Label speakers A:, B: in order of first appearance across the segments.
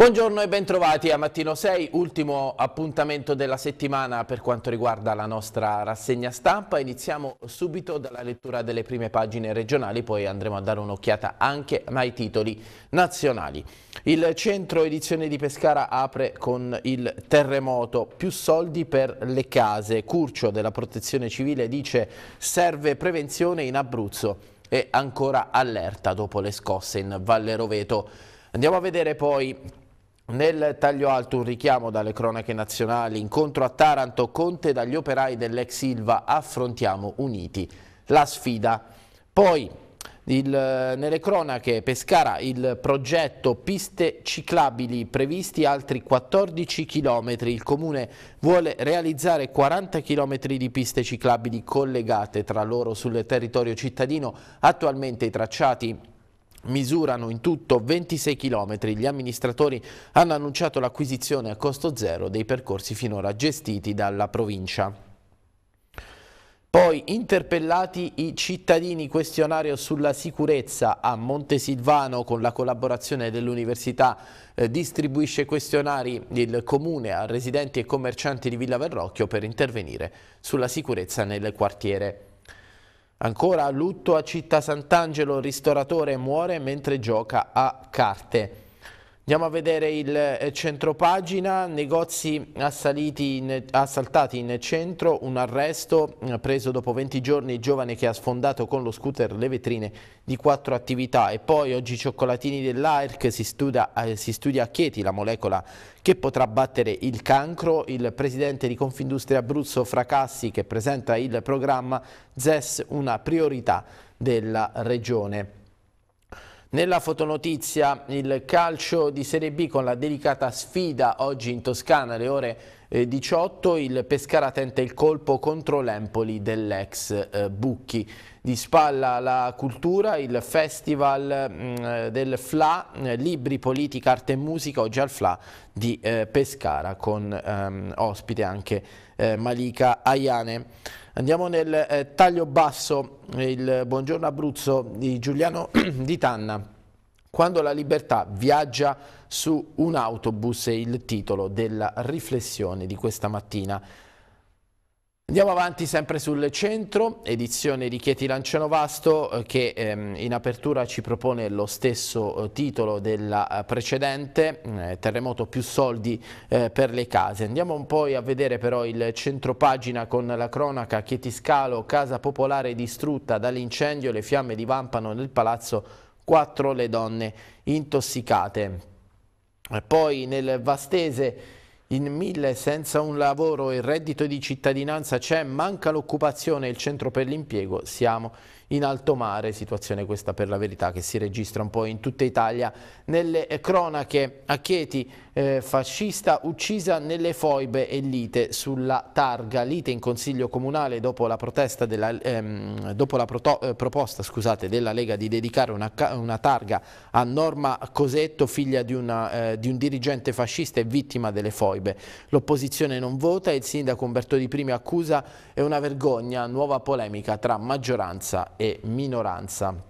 A: Buongiorno e bentrovati a Mattino 6, ultimo appuntamento della settimana per quanto riguarda la nostra rassegna stampa. Iniziamo subito dalla lettura delle prime pagine regionali, poi andremo a dare un'occhiata anche ai titoli nazionali. Il centro edizione di Pescara apre con il terremoto, più soldi per le case. Curcio della protezione civile dice serve prevenzione in Abruzzo e ancora allerta dopo le scosse in Valle Roveto. Andiamo a vedere poi nel taglio alto un richiamo dalle cronache nazionali, incontro a Taranto, Conte dagli operai dell'ex Silva, affrontiamo uniti la sfida. Poi il, nelle cronache Pescara il progetto piste ciclabili previsti altri 14 km, il comune vuole realizzare 40 km di piste ciclabili collegate tra loro sul territorio cittadino, attualmente i tracciati misurano in tutto 26 km. Gli amministratori hanno annunciato l'acquisizione a costo zero dei percorsi finora gestiti dalla provincia. Poi interpellati i cittadini questionario sulla sicurezza a Montesilvano con la collaborazione dell'Università eh, distribuisce questionari il comune a residenti e commercianti di Villa Verrocchio per intervenire sulla sicurezza nel quartiere. Ancora lutto a Città Sant'Angelo, ristoratore muore mentre gioca a carte. Andiamo a vedere il eh, centropagina, negozi in, assaltati in centro, un arresto eh, preso dopo 20 giorni giovane che ha sfondato con lo scooter le vetrine di quattro attività e poi oggi cioccolatini dell'AIRC si, eh, si studia a Chieti la molecola che potrà battere il cancro, il presidente di Confindustria Abruzzo Fracassi che presenta il programma ZES una priorità della regione. Nella fotonotizia il calcio di Serie B con la delicata sfida oggi in Toscana alle ore 18 eh, il Pescara tenta il colpo contro l'Empoli dell'ex eh, Bucchi. Di spalla la cultura, il festival mm, del FLA, eh, libri, politica, arte e musica, oggi al FLA di Pescara con ehm, ospite anche eh, Malika Ayane. Andiamo nel eh, taglio basso, il buongiorno Abruzzo di Giuliano di Tanna. Quando la libertà viaggia su un autobus è il titolo della riflessione di questa mattina. Andiamo avanti sempre sul centro, edizione di Chieti Lanciano Vasto eh, che ehm, in apertura ci propone lo stesso eh, titolo della eh, precedente, mm, eh, terremoto più soldi eh, per le case. Andiamo poi a vedere però il centro pagina con la cronaca Chieti Scalo, casa popolare distrutta dall'incendio, le fiamme divampano nel palazzo, quattro le donne intossicate. Poi nel Vastese in mille senza un lavoro, il reddito di cittadinanza c'è, manca l'occupazione il centro per l'impiego, siamo in alto mare, situazione questa per la verità che si registra un po' in tutta Italia. Nelle cronache a Chieti eh, fascista uccisa nelle foibe e lite sulla targa. Lite in consiglio comunale dopo la, della, ehm, dopo la proto, eh, proposta scusate, della Lega di dedicare una, una, targa a Norma Cosetto, figlia di, una, eh, di un dirigente fascista e vittima delle foibe. L'opposizione non vota e il sindaco Umberto Di Primi accusa è una vergogna, nuova polemica tra maggioranza e minoranza.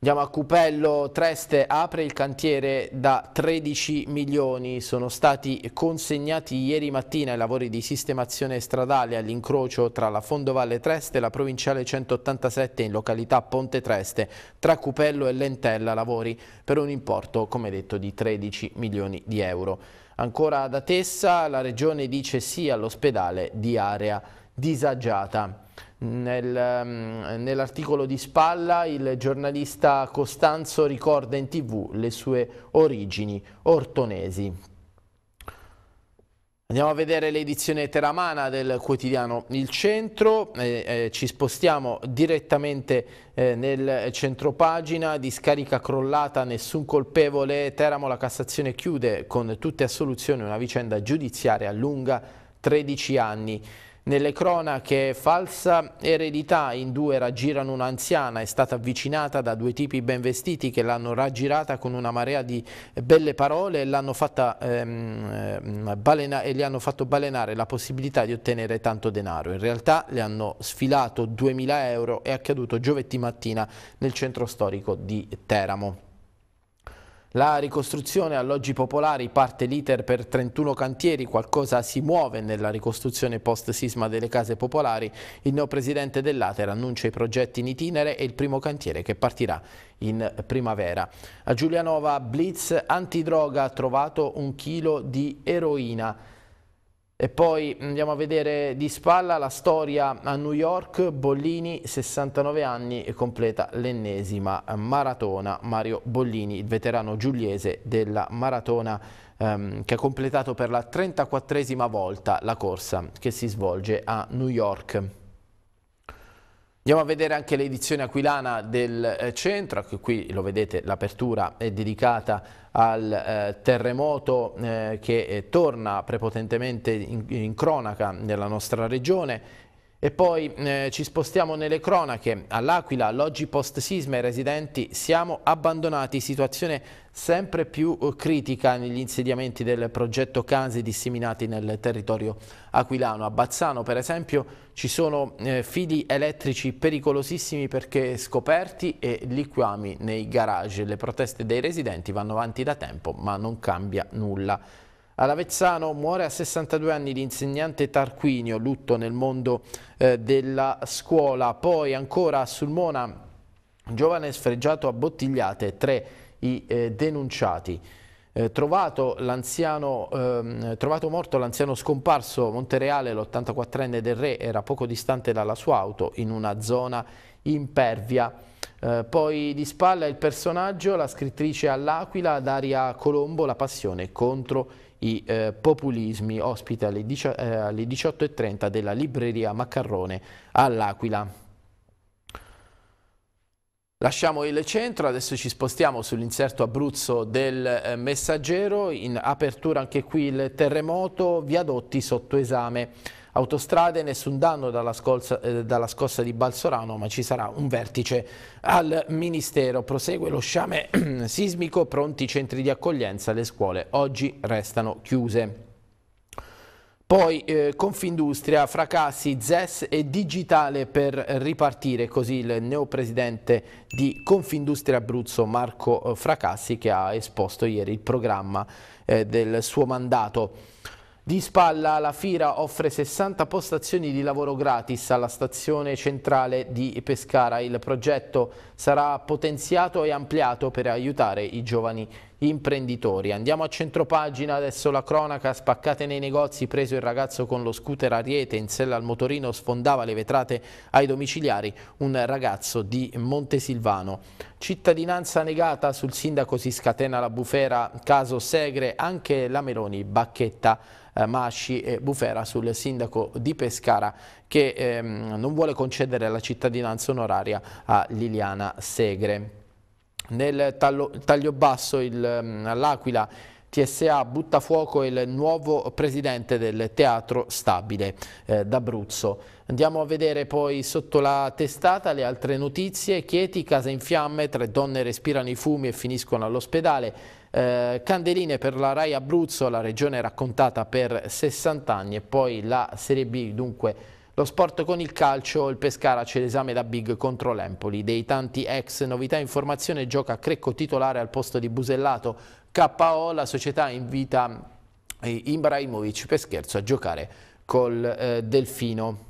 A: Andiamo a Cupello, Treste apre il cantiere da 13 milioni, sono stati consegnati ieri mattina i lavori di sistemazione stradale all'incrocio tra la Fondovalle Treste e la provinciale 187 in località Ponte Treste, tra Cupello e Lentella lavori per un importo, come detto, di 13 milioni di euro. Ancora da Tessa la regione dice sì all'ospedale di area disagiata. Nel, ehm, nell'articolo di Spalla il giornalista Costanzo ricorda in tv le sue origini ortonesi. Andiamo a vedere l'edizione teramana del quotidiano Il Centro, eh, eh, ci spostiamo direttamente eh, nel centropagina di scarica crollata, nessun colpevole, Teramo la Cassazione chiude con tutte assoluzioni una vicenda giudiziaria lunga 13 anni. Nelle cronache falsa eredità in due raggirano un'anziana, è stata avvicinata da due tipi ben vestiti che l'hanno raggirata con una marea di belle parole e, fatta, ehm, ehm, balena, e, gli hanno fatto balenare la possibilità di ottenere tanto denaro. In realtà le hanno sfilato 2.000 euro, è accaduto giovedì mattina nel centro storico di Teramo. La ricostruzione alloggi popolari parte l'iter per 31 cantieri, qualcosa si muove nella ricostruzione post-sisma delle case popolari. Il neopresidente dell'Ater annuncia i progetti in itinere e il primo cantiere che partirà in primavera. A Giulianova Blitz antidroga ha trovato un chilo di eroina. E poi andiamo a vedere di spalla la storia a New York, Bollini 69 anni e completa l'ennesima maratona. Mario Bollini, il veterano giuliese della maratona ehm, che ha completato per la 34esima volta la corsa che si svolge a New York. Andiamo a vedere anche l'edizione aquilana del eh, centro, anche qui lo vedete l'apertura è dedicata al eh, terremoto eh, che eh, torna prepotentemente in, in cronaca nella nostra regione e poi eh, ci spostiamo nelle cronache, all'Aquila, all'oggi post sisma i residenti siamo abbandonati, situazione sempre più eh, critica negli insediamenti del progetto case disseminati nel territorio aquilano. A Bazzano per esempio ci sono eh, fili elettrici pericolosissimi perché scoperti e liquami nei garage, le proteste dei residenti vanno avanti da tempo ma non cambia nulla. Ad Avezzano muore a 62 anni l'insegnante Tarquinio, lutto nel mondo eh, della scuola. Poi ancora a Sulmona, giovane sfregiato a bottigliate, tre i eh, denunciati. Eh, trovato, ehm, trovato, morto l'anziano scomparso Montereale, l'84enne del re, era poco distante dalla sua auto in una zona impervia. Eh, poi di spalla il personaggio, la scrittrice all'Aquila, Daria Colombo, la passione contro il i eh, populismi ospita alle, eh, alle 18.30 della libreria Maccarrone all'Aquila. Lasciamo il centro, adesso ci spostiamo sull'inserto Abruzzo del eh, Messaggero, in apertura anche qui il terremoto, viadotti sotto esame. Autostrade, nessun danno dalla, scolza, eh, dalla scossa di Balsorano, ma ci sarà un vertice al Ministero. Prosegue lo sciame sismico, pronti i centri di accoglienza, le scuole oggi restano chiuse. Poi eh, Confindustria, fracassi, ZES e digitale per ripartire, così il neopresidente di Confindustria Abruzzo Marco eh, Fracassi che ha esposto ieri il programma eh, del suo mandato. Di spalla la Fira offre 60 postazioni di lavoro gratis alla stazione centrale di Pescara. Il progetto sarà potenziato e ampliato per aiutare i giovani imprenditori. Andiamo a centropagina, adesso la cronaca, spaccate nei negozi, preso il ragazzo con lo scooter a Riete, in sella al motorino, sfondava le vetrate ai domiciliari, un ragazzo di Montesilvano. Cittadinanza negata, sul sindaco si scatena la bufera, caso Segre, anche la Meloni, bacchetta eh, Masci e Bufera sul sindaco di Pescara che ehm, non vuole concedere la cittadinanza onoraria a Liliana Segre. Nel taglio, taglio basso mm, l'Aquila TSA butta fuoco il nuovo presidente del Teatro Stabile eh, d'Abruzzo. Andiamo a vedere poi sotto la testata le altre notizie. Chieti, casa in fiamme, tre donne respirano i fumi e finiscono all'ospedale. Eh, candeline per la Rai Abruzzo, la regione raccontata per 60 anni e poi la Serie B dunque lo sport con il calcio, il Pescara c'è l'esame da big contro l'Empoli. Dei tanti ex novità in formazione gioca Crecco titolare al posto di Busellato. KO, la società invita eh, Ibrahimovic per scherzo a giocare col eh, Delfino.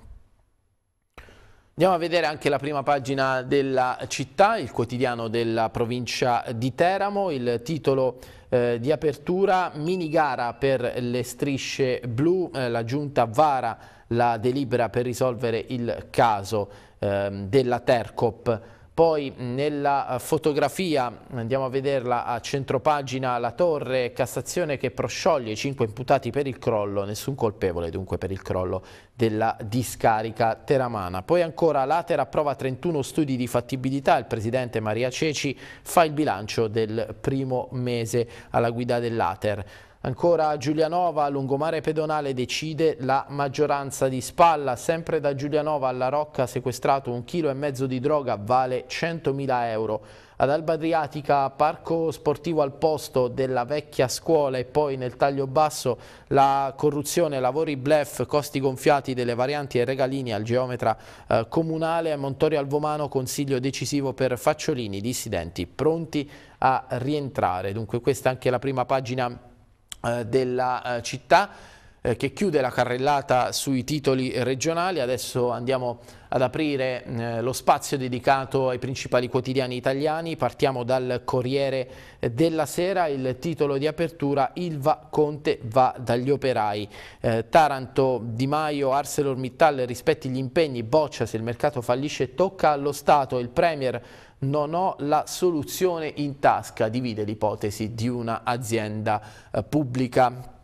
A: Andiamo a vedere anche la prima pagina della città, il quotidiano della provincia di Teramo, il titolo eh, di apertura, mini gara per le strisce blu, eh, la giunta Vara la delibera per risolvere il caso ehm, della Tercop. Poi nella eh, fotografia, andiamo a vederla a centropagina, la torre Cassazione che proscioglie i cinque imputati per il crollo, nessun colpevole dunque per il crollo della discarica teramana. Poi ancora l'Ater approva 31 studi di fattibilità, il presidente Maria Ceci fa il bilancio del primo mese alla guida dell'Ater. Ancora Giulianova, lungomare pedonale decide la maggioranza di spalla. Sempre da Giulianova alla Rocca sequestrato un chilo e mezzo di droga vale 100.000 euro. Ad Alba Adriatica, parco sportivo al posto della vecchia scuola e poi nel taglio basso la corruzione, lavori blef, costi gonfiati delle varianti e regalini al geometra eh, comunale. A Montorio Alvomano consiglio decisivo per facciolini, dissidenti pronti a rientrare. Dunque questa è anche la prima pagina eh, della eh, città eh, che chiude la carrellata sui titoli regionali. Adesso andiamo ad aprire mm, lo spazio dedicato ai principali quotidiani italiani. Partiamo dal Corriere della Sera, il titolo di apertura Ilva Conte va dagli operai. Taranto, Di Maio, ArcelorMittal rispetti gli impegni, boccia se il mercato fallisce, tocca allo Stato, il Premier non ho la soluzione in tasca, divide l'ipotesi di un'azienda eh, pubblica.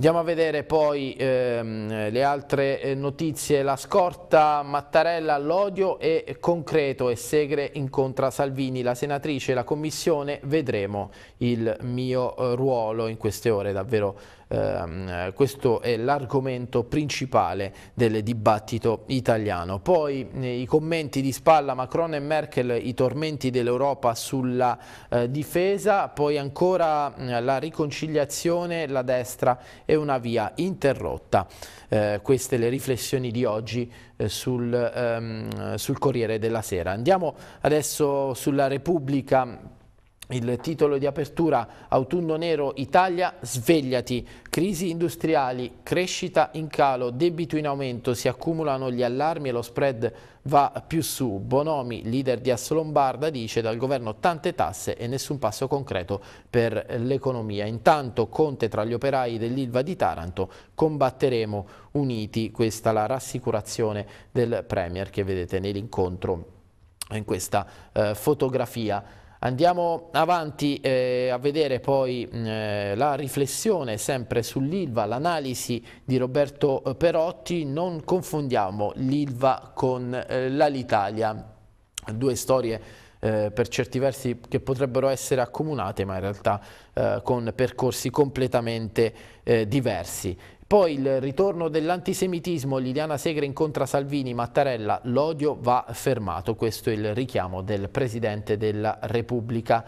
A: Andiamo a vedere poi ehm, le altre eh, notizie, la scorta Mattarella, l'odio è concreto e Segre incontra Salvini, la senatrice, la commissione, vedremo il mio eh, ruolo in queste ore davvero Ehm, questo è l'argomento principale del dibattito italiano. Poi eh, i commenti di Spalla, Macron e Merkel, i tormenti dell'Europa sulla eh, difesa, poi ancora mm, la riconciliazione, la destra e una via interrotta. Eh, queste le riflessioni di oggi eh, sul, ehm, sul Corriere della Sera. Andiamo adesso sulla Repubblica il titolo di apertura Autunno Nero Italia svegliati, crisi industriali, crescita in calo, debito in aumento, si accumulano gli allarmi e lo spread va più su. Bonomi, leader di Assolombarda, dice dal governo tante tasse e nessun passo concreto per l'economia. Intanto Conte tra gli operai dell'Ilva di Taranto, combatteremo uniti, questa la rassicurazione del Premier che vedete nell'incontro in questa eh, fotografia. Andiamo avanti eh, a vedere poi mm, eh, la riflessione sempre sull'ILVA, l'analisi di Roberto eh, Perotti, non confondiamo l'ILVA con eh, l'Alitalia, due storie eh, per certi versi che potrebbero essere accomunate ma in realtà eh, con percorsi completamente diversi. Poi il ritorno dell'antisemitismo, Liliana Segre incontra Salvini, Mattarella, l'odio va fermato, questo è il richiamo del Presidente della Repubblica.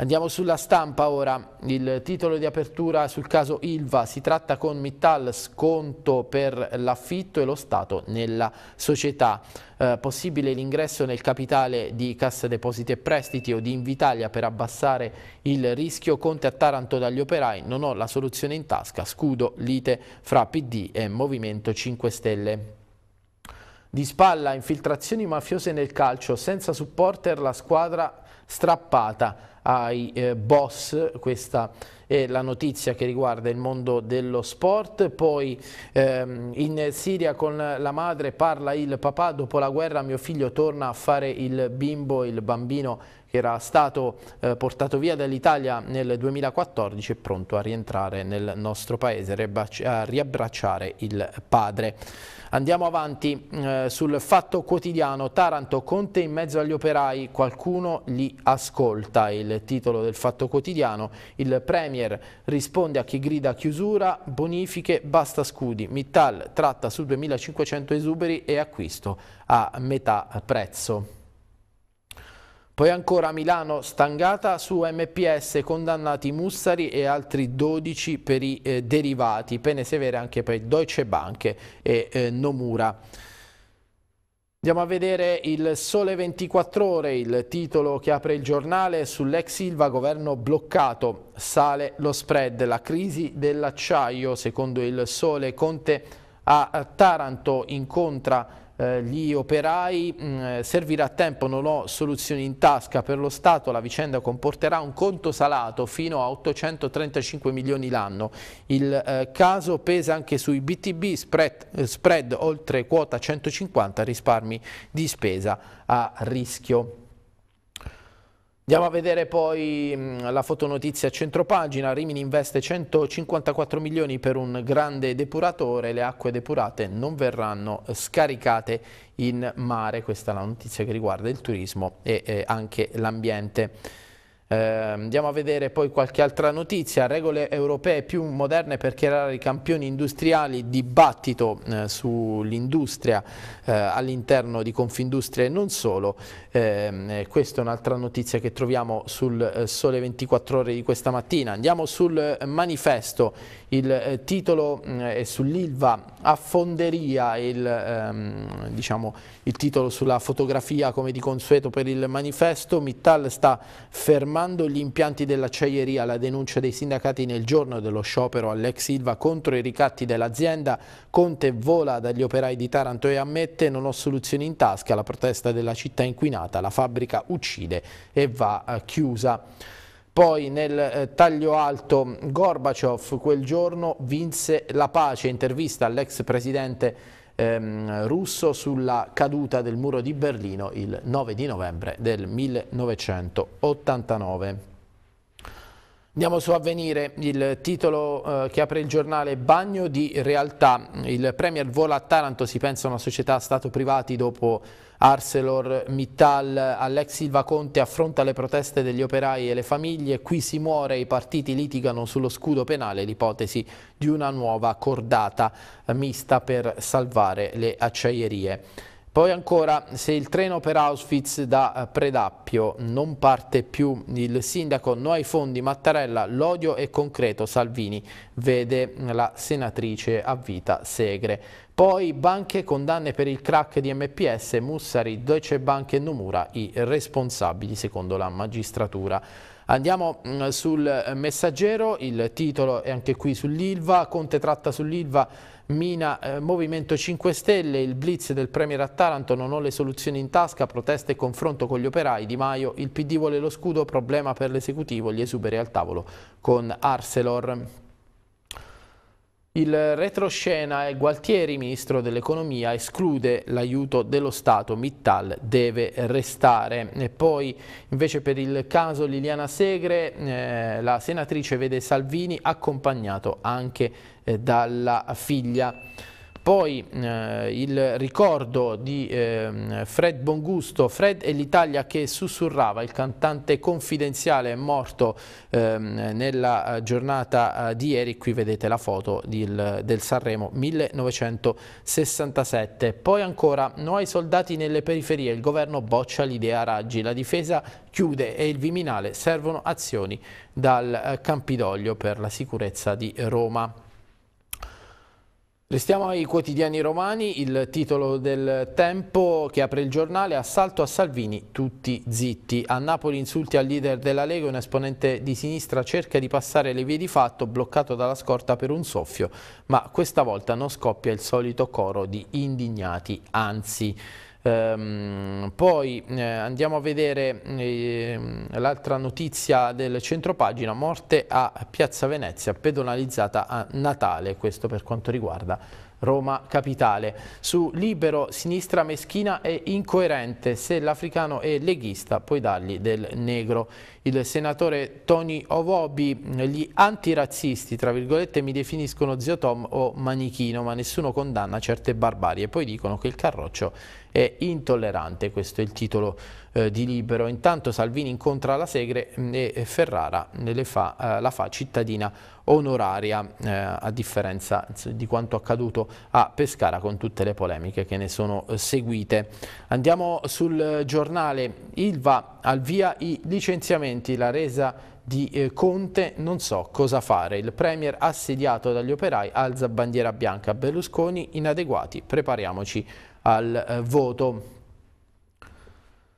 A: Andiamo sulla stampa ora, il titolo di apertura sul caso Ilva, si tratta con Mittal sconto per l'affitto e lo Stato nella società. Eh, possibile l'ingresso nel capitale di Cassa Depositi e Prestiti o di Invitalia per abbassare il rischio, Conte a Taranto dagli operai, non ho la soluzione in tasca, scudo lite fra PD e Movimento 5 Stelle. Di spalla, infiltrazioni mafiose nel calcio, senza supporter la squadra strappata ai eh, boss, questa è la notizia che riguarda il mondo dello sport, poi ehm, in Siria con la madre parla il papà, dopo la guerra mio figlio torna a fare il bimbo, il bambino che era stato eh, portato via dall'Italia nel 2014 è pronto a rientrare nel nostro paese, a riabbracciare il padre. Andiamo avanti eh, sul fatto quotidiano. Taranto, Conte in mezzo agli operai, qualcuno li ascolta. Il titolo del fatto quotidiano. Il Premier risponde a chi grida chiusura, bonifiche, basta scudi. Mittal tratta su 2500 esuberi e acquisto a metà prezzo. Poi ancora Milano, stangata su MPS, condannati Mussari e altri 12 per i eh, derivati, pene severe anche per Deutsche Bank e eh, Nomura. Andiamo a vedere il Sole 24 Ore, il titolo che apre il giornale sull'ex Silva, governo bloccato, sale lo spread, la crisi dell'acciaio, secondo il Sole Conte a Taranto incontra eh, gli operai mh, mm, eh, servirà tempo, non ho soluzioni in tasca per lo Stato, la vicenda comporterà un conto salato fino a 835 milioni l'anno. Il eh, caso pesa anche sui BTB, spread, spread oltre quota 150, risparmi di spesa a rischio. Andiamo a vedere poi la fotonotizia a centropagina, Rimini investe 154 milioni per un grande depuratore, le acque depurate non verranno eh, scaricate in mare, questa è la notizia che riguarda il turismo e eh, anche l'ambiente. Eh, andiamo a vedere poi qualche altra notizia, regole europee più moderne per creare i campioni industriali, dibattito eh, sull'industria eh, all'interno di Confindustria e non solo, ehm, questa è un'altra notizia che troviamo sul eh, sole 24 ore di questa mattina. Andiamo sul eh, manifesto, il eh, titolo mm, è sull'Ilva a fonderia, il, ehm, diciamo, il titolo sulla fotografia come di consueto per il manifesto, Mittal sta fermando fermando gli impianti dell'acciaieria la denuncia dei sindacati nel giorno dello sciopero all'ex Silva contro i ricatti dell'azienda, Conte vola dagli operai di Taranto e ammette non ho soluzioni in tasca, la protesta della città inquinata, la fabbrica uccide e va eh, chiusa. Poi nel eh, taglio alto Gorbaciov quel giorno vinse la pace, intervista all'ex presidente ehm, russo sulla caduta del muro di Berlino il 9 di novembre del 1989. Andiamo su Avvenire, il titolo eh, che apre il giornale Bagno di realtà. Il Premier vola a Taranto, si pensa a una società Stato-privati dopo ArcelorMittal, all'ex Silva Conte affronta le proteste degli operai e le famiglie, qui si muore, i partiti litigano sullo scudo penale, l'ipotesi di una nuova cordata mista per salvare le acciaierie. Poi ancora, se il treno per Auschwitz da eh, Predappio non parte più, il sindaco no ai fondi Mattarella, l'odio è concreto, Salvini vede la senatrice a vita Segre. Poi banche condanne per il crack di MPS, Mussari, Deutsche Bank e Nomura i responsabili secondo la magistratura. Andiamo mm, sul messaggero, il titolo è anche qui sull'Ilva, Conte tratta sull'Ilva, mina eh, Movimento 5 Stelle, il blitz del Premier a Taranto, non ho le soluzioni in tasca, proteste e confronto con gli operai, Di Maio, il PD vuole lo scudo, problema per l'esecutivo, gli esuberi al tavolo con Arcelor. Il retroscena e Gualtieri, ministro dell'economia, esclude l'aiuto dello Stato, Mittal deve restare. E poi invece per il caso Liliana Segre, eh, la senatrice vede Salvini accompagnato anche eh, dalla figlia. Poi eh, il ricordo di eh, Fred Bongusto, Fred e l'Italia che sussurrava, il cantante confidenziale è morto ehm, eh, nella giornata eh, di ieri, qui vedete la foto di, del Sanremo 1967. Poi ancora, no ai soldati nelle periferie, il governo boccia l'idea Raggi, la difesa chiude e il Viminale servono azioni dal eh, Campidoglio per la sicurezza di Roma. Restiamo ai quotidiani romani, il titolo del tempo che apre il giornale, assalto a Salvini, tutti zitti. A Napoli insulti al leader della Lega, un esponente di sinistra cerca di passare le vie di fatto, bloccato dalla scorta per un soffio, ma questa volta non scoppia il solito coro di indignati, anzi... Ehm, poi eh, andiamo a vedere eh, l'altra notizia del centropagina, morte a Piazza Venezia, pedonalizzata a Natale, questo per quanto riguarda Roma Capitale. Su libero, sinistra meschina e incoerente, se l'africano è leghista puoi dargli del negro. Il senatore Tony Ovobi, gli antirazzisti, tra virgolette, mi definiscono zio Tom o manichino, ma nessuno condanna certe barbarie. Poi dicono che il carroccio e intollerante, questo è il titolo eh, di Libero. Intanto Salvini incontra la Segre mm, e Ferrara mm, fa, eh, la fa cittadina onoraria, eh, a differenza di quanto accaduto a Pescara con tutte le polemiche che ne sono eh, seguite. Andiamo sul giornale Ilva, al via i licenziamenti, la resa di eh, Conte non so cosa fare. Il Premier assediato dagli operai alza bandiera bianca. Berlusconi inadeguati, prepariamoci al eh, voto.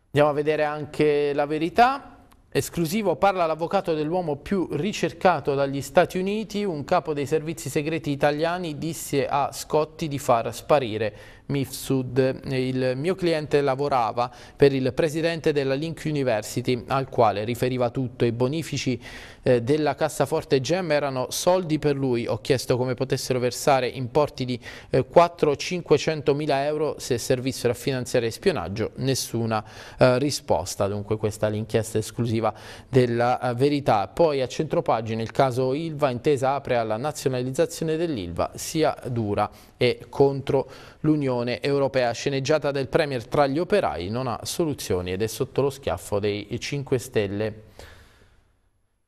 A: Andiamo a vedere anche la verità. Esclusivo parla l'avvocato dell'uomo più ricercato dagli Stati Uniti, un capo dei servizi segreti italiani disse a Scotti di far sparire Mifsud. Il mio cliente lavorava per il presidente della Link University al quale riferiva tutto. I bonifici eh, della cassaforte GEM erano soldi per lui. Ho chiesto come potessero versare importi di eh, 4-500 mila euro se servissero a finanziare spionaggio. Nessuna eh, risposta. Dunque questa è l'inchiesta esclusiva della eh, verità. Poi a centropagina il caso Ilva intesa apre alla nazionalizzazione dell'Ilva sia dura e contro l'Unione Europea. Sceneggiata del Premier tra gli operai non ha soluzioni ed è sotto lo schiaffo dei 5 Stelle.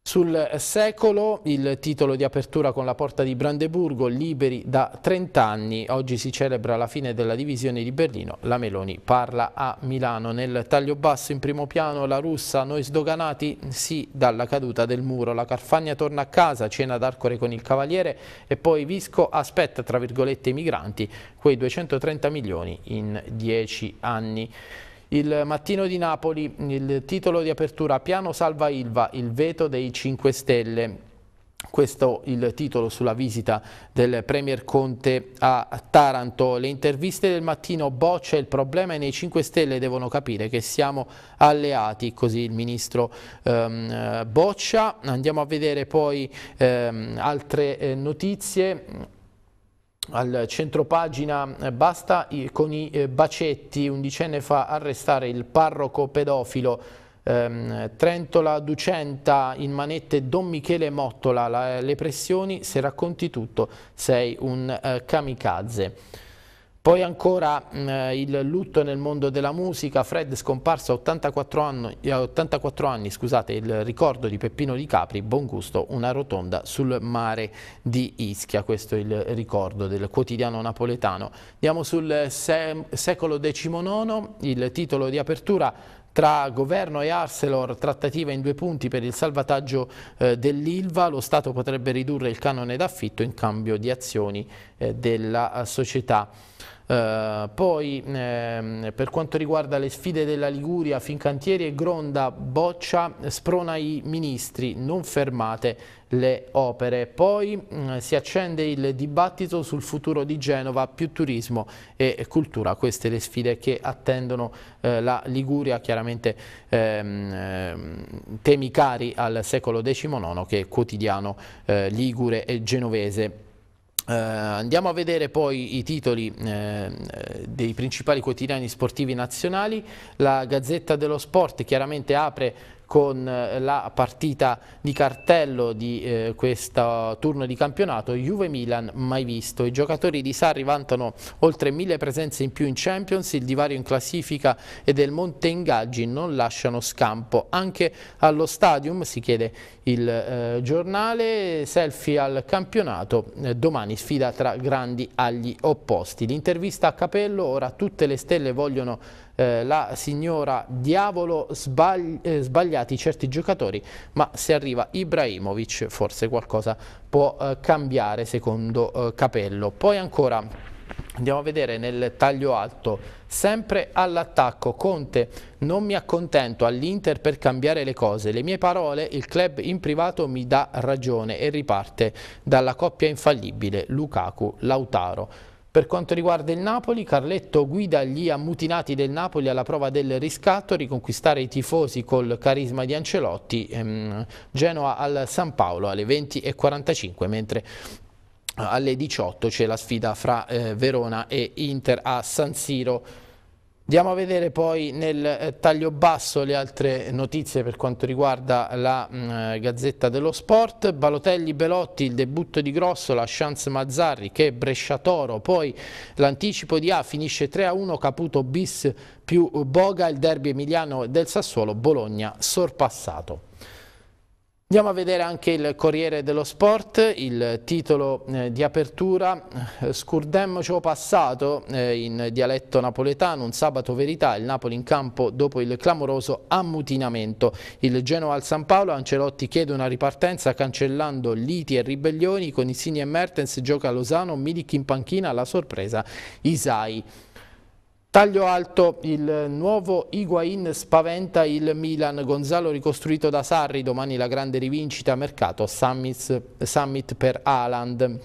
A: Sul secolo il titolo di apertura con la porta di Brandeburgo, liberi da 30 anni, oggi si celebra la fine della divisione di Berlino, la Meloni parla a Milano, nel taglio basso in primo piano la russa, noi sdoganati, sì dalla caduta del muro, la Carfagna torna a casa, cena d'arcore con il Cavaliere e poi Visco aspetta tra virgolette i migranti quei 230 milioni in 10 anni. Il mattino di Napoli, il titolo di apertura, piano salva Ilva, il veto dei 5 Stelle. Questo il titolo sulla visita del Premier Conte a Taranto. Le interviste del mattino boccia il problema e nei 5 Stelle devono capire che siamo alleati, così il Ministro ehm, boccia. Andiamo a vedere poi ehm, altre eh, notizie al centro pagina eh, basta con i eh, bacetti, undicenne fa arrestare il parroco pedofilo, ehm, Trentola Ducenta in manette Don Michele Mottola, le pressioni se racconti tutto sei un eh, kamikaze. Poi ancora mm, eh, il lutto nel mondo della musica, Fred scomparso a 84 anni, 84 anni scusate, il ricordo di Peppino Di Capri, buon gusto, una rotonda sul mare di Ischia, questo è il ricordo del quotidiano napoletano. Andiamo sul se secolo XIX, il titolo di apertura tra governo e Arcelor trattativa in due punti per il salvataggio eh, dell'Ilva, lo Stato potrebbe ridurre il canone d'affitto in cambio di azioni eh, della eh, società. Eh, poi ehm, per quanto riguarda le sfide della Liguria, Fincantieri e Gronda, Boccia sprona i ministri, non fermate le opere. Poi eh, si accende il dibattito sul futuro di Genova, più turismo e cultura. Queste le sfide che attendono eh, la Liguria, chiaramente ehm, ehm temi cari al secolo XIX che è quotidiano eh, ligure e genovese. Uh, andiamo a vedere poi i titoli eh, dei principali quotidiani sportivi nazionali, la Gazzetta dello Sport chiaramente apre con eh, la partita di cartello di eh, questo turno di campionato, Juve-Milan mai visto. I giocatori di Sarri vantano oltre mille presenze in più in Champions, il divario in classifica e del monte ingaggi non lasciano scampo. Anche allo stadium, si chiede il eh, giornale, selfie al campionato, eh, domani sfida tra grandi agli opposti. L'intervista a Capello, ora tutte le stelle vogliono eh, la signora Diavolo sbagli, eh, sbagliati certi giocatori, ma se arriva Ibrahimovic forse qualcosa può eh, cambiare secondo eh, Capello. Poi ancora... Andiamo a vedere nel taglio alto, sempre all'attacco, Conte non mi accontento all'Inter per cambiare le cose, le mie parole, il club in privato mi dà ragione e riparte dalla coppia infallibile Lukaku-Lautaro. Per quanto riguarda il Napoli, Carletto guida gli ammutinati del Napoli alla prova del riscatto, riconquistare i tifosi col carisma di Ancelotti, ehm, Genoa al San Paolo alle 20.45, mentre alle 18 c'è la sfida fra eh, Verona e Inter a San Siro Andiamo a vedere poi nel eh, taglio basso le altre notizie per quanto riguarda la mh, mm, eh, Gazzetta dello Sport. Balotelli-Belotti, il debutto di Grosso, la chance Mazzarri che è Bresciatoro, poi l'anticipo di A finisce 3-1, Caputo bis più Boga, il derby emiliano del Sassuolo, Bologna sorpassato. Andiamo a vedere anche il Corriere dello Sport, il titolo eh, di apertura, eh, Scurdem ciò passato eh, in dialetto napoletano, un sabato verità, il Napoli in campo dopo il clamoroso ammutinamento. Il Genoa al San Paolo, Ancelotti chiede una ripartenza cancellando liti e ribellioni, con Insigne e Mertens gioca a Losano, Milik in panchina, la sorpresa Isai. Taglio alto, il nuovo Higuain spaventa il Milan, Gonzalo ricostruito da Sarri, domani la grande rivincita, mercato summits, summit per Haaland.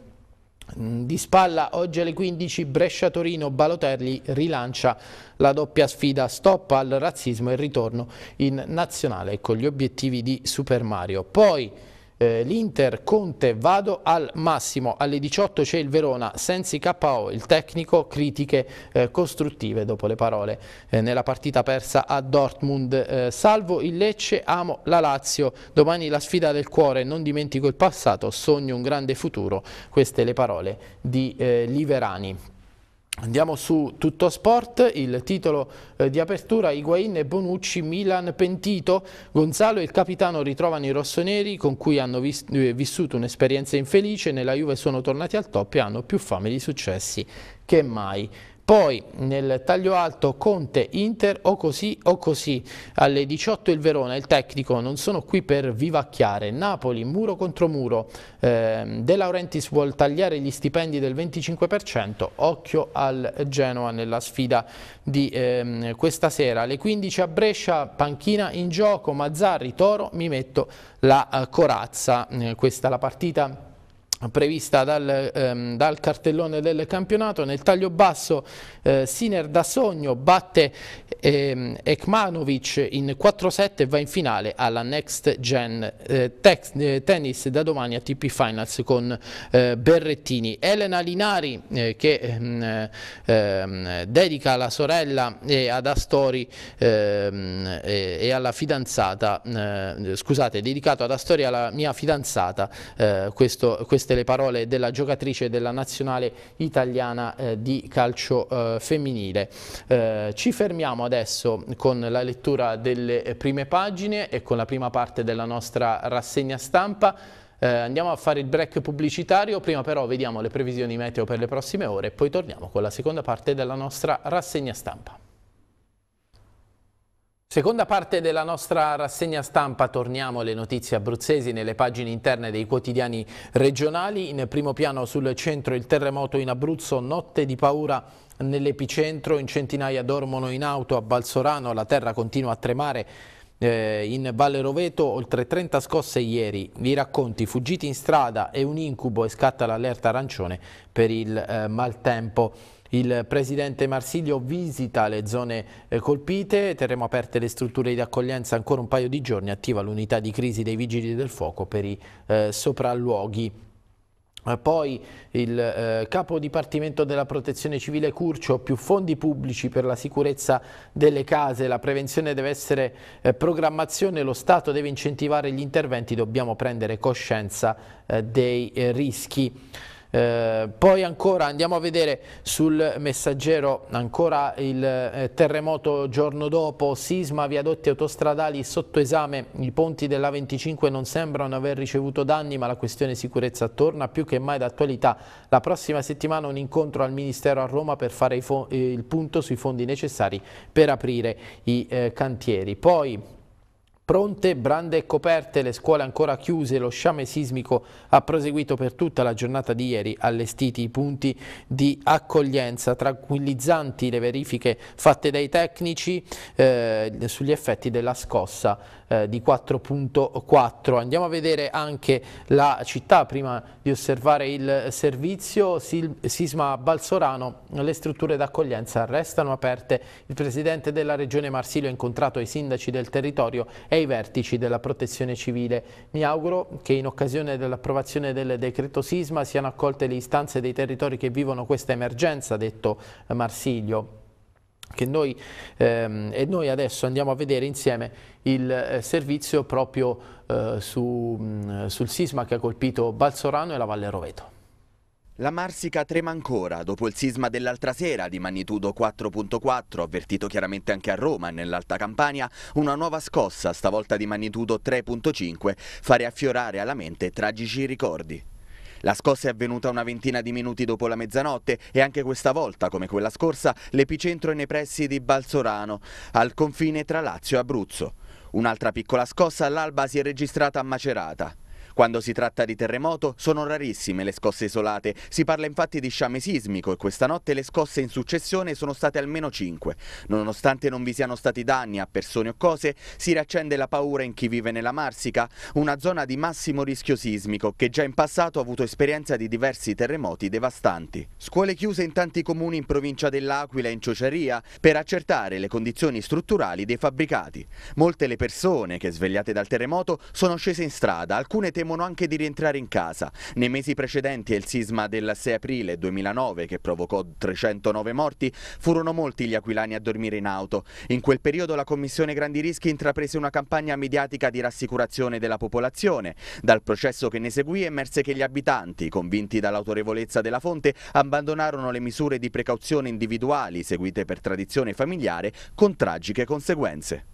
A: Mm, di spalla oggi alle 15 Brescia-Torino, Balotelli rilancia la doppia sfida, stop al razzismo e ritorno in nazionale con gli obiettivi di Super Mario. Poi eh, l'Inter, Conte, Vado al massimo, alle 18 c'è il Verona, Sensi KO, il tecnico, critiche eh, costruttive dopo le parole eh, nella partita persa a Dortmund, eh, salvo il Lecce, amo la Lazio, domani la sfida del cuore, non dimentico il passato, sogno un grande futuro, queste le parole di eh, Liverani. Andiamo su Tutto Sport, il titolo eh, di apertura Higuain e Bonucci, Milan pentito, Gonzalo e il capitano ritrovano i rossoneri con cui hanno vis eh, vissuto un'esperienza infelice, nella Juve sono tornati al top e hanno più fame di successi che mai. Poi nel taglio alto Conte Inter o così o così. Alle 18 il Verona, il tecnico, non sono qui per vivacchiare. Napoli muro contro muro. Eh, De Laurentiis vuol tagliare gli stipendi del 25%. Occhio al Genoa nella sfida di ehm, questa sera. Alle 15 a Brescia, panchina in gioco, Mazzarri, Toro, mi metto la eh, corazza. Eh, questa è la partita prevista dal, ehm, dal, cartellone del campionato. Nel taglio basso eh, Siner da sogno batte ehm, Ekmanovic in 4-7 e va in finale alla Next Gen eh, tex, eh, Tennis da domani a TP Finals con eh, Berrettini. Elena Linari eh, che ehm, ehm, dedica la sorella eh, ehm, ad Astori e alla fidanzata, scusate, dedicato ad Astori alla mia fidanzata questo, questo queste le parole della giocatrice della nazionale italiana eh, di calcio eh, femminile. Eh, ci fermiamo adesso con la lettura delle eh, prime pagine e con la prima parte della nostra rassegna stampa. Eh, andiamo a fare il break pubblicitario, prima però vediamo le previsioni meteo per le prossime ore e poi torniamo con la seconda parte della nostra rassegna stampa. Seconda parte della nostra rassegna stampa, torniamo alle notizie abruzzesi nelle pagine interne dei quotidiani regionali. In primo piano sul centro il terremoto in Abruzzo, notte di paura nell'epicentro, in centinaia dormono in auto a Balsorano, la terra continua a tremare. Eh, in Valle Roveto oltre 30 scosse ieri, vi racconti fuggiti in strada è un incubo e scatta l'allerta arancione per il eh, maltempo. Il presidente Marsiglio visita le zone eh, colpite, terremo aperte le strutture di accoglienza ancora un paio di giorni, attiva l'unità di crisi dei vigili del fuoco per i eh, sopralluoghi. Eh, poi il eh, capo dipartimento della protezione civile Curcio, più fondi pubblici per la sicurezza delle case, la prevenzione deve essere eh, programmazione, lo Stato deve incentivare gli interventi, dobbiamo prendere coscienza eh, dei eh, rischi. Eh, poi ancora andiamo a vedere sul messaggero ancora il eh, terremoto giorno dopo, sisma, viadotti autostradali sotto esame, i ponti della 25 non sembrano aver ricevuto danni ma la questione sicurezza torna più che mai d'attualità. La prossima settimana un incontro al Ministero a Roma per fare eh, il punto sui fondi necessari per aprire i eh, cantieri. Poi Pronte, brande e coperte, le scuole ancora chiuse, lo sciame sismico ha proseguito per tutta la giornata di ieri, allestiti i punti di accoglienza, tranquillizzanti le verifiche fatte dai tecnici eh, sugli effetti della scossa eh, di 4.4. Andiamo a vedere anche la città prima di osservare il servizio. Sisma Balsorano, le strutture d'accoglienza restano aperte. Il presidente della regione Marsilio ha incontrato i sindaci del territorio e i vertici della protezione civile. Mi auguro che in occasione dell'approvazione del decreto sisma siano accolte le istanze dei territori che vivono questa emergenza, detto eh, Marsilio. Noi, ehm, e noi adesso andiamo a vedere insieme il eh, servizio proprio eh, su, mh, mm, sul sisma che ha colpito Balsorano e la Valle Roveto.
B: La Marsica trema ancora dopo il sisma dell'altra sera di magnitudo 4.4, avvertito chiaramente anche a Roma e nell'Alta Campania, una nuova scossa, stavolta di magnitudo 3.5, fa riaffiorare alla mente tragici ricordi. La scossa è avvenuta una ventina di minuti dopo la mezzanotte e anche questa volta, come quella scorsa, l'epicentro è nei pressi di Balsorano, al confine tra Lazio e Abruzzo. Un'altra piccola scossa all'alba si è registrata a Macerata. Quando si tratta di terremoto sono rarissime le scosse isolate, si parla infatti di sciame sismico e questa notte le scosse in successione sono state almeno 5. Nonostante non vi siano stati danni a persone o cose, si riaccende la paura in chi vive nella Marsica, una zona di massimo rischio sismico che già in passato ha avuto esperienza di diversi terremoti devastanti. Scuole chiuse in tanti comuni in provincia dell'Aquila e in Ciociaria per accertare le condizioni strutturali dei fabbricati. Molte le persone che svegliate dal terremoto sono scese in strada, alcune temono temono anche di rientrare in casa. Nei mesi precedenti al sisma del 6 aprile 2009, che provocò 309 morti, furono molti gli aquilani a dormire in auto. In quel periodo la Commissione Grandi Rischi intraprese una campagna mediatica di rassicurazione della popolazione. Dal processo che ne seguì emerse che gli abitanti, convinti dall'autorevolezza della fonte, abbandonarono le misure di precauzione individuali seguite per tradizione familiare con tragiche conseguenze.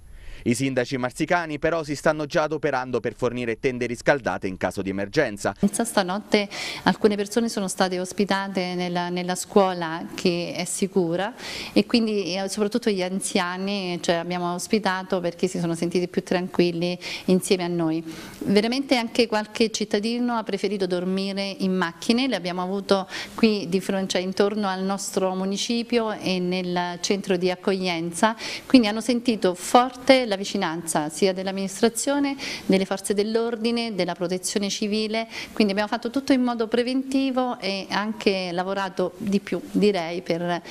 B: I sindaci marsicani però si stanno già adoperando per fornire tende riscaldate in caso di emergenza.
C: Stanotte alcune persone sono state ospitate nella, nella scuola che è sicura e quindi eh, soprattutto gli anziani cioè abbiamo ospitato perché si sono sentiti più tranquilli insieme a noi. Veramente anche qualche cittadino ha preferito dormire in macchine, le abbiamo avuto qui di fronte, cioè intorno al nostro municipio e nel centro di accoglienza, quindi hanno sentito forte la della vicinanza, sia dell'amministrazione, delle forze dell'ordine, della protezione civile, quindi abbiamo fatto tutto in modo preventivo e anche lavorato di più direi per eh,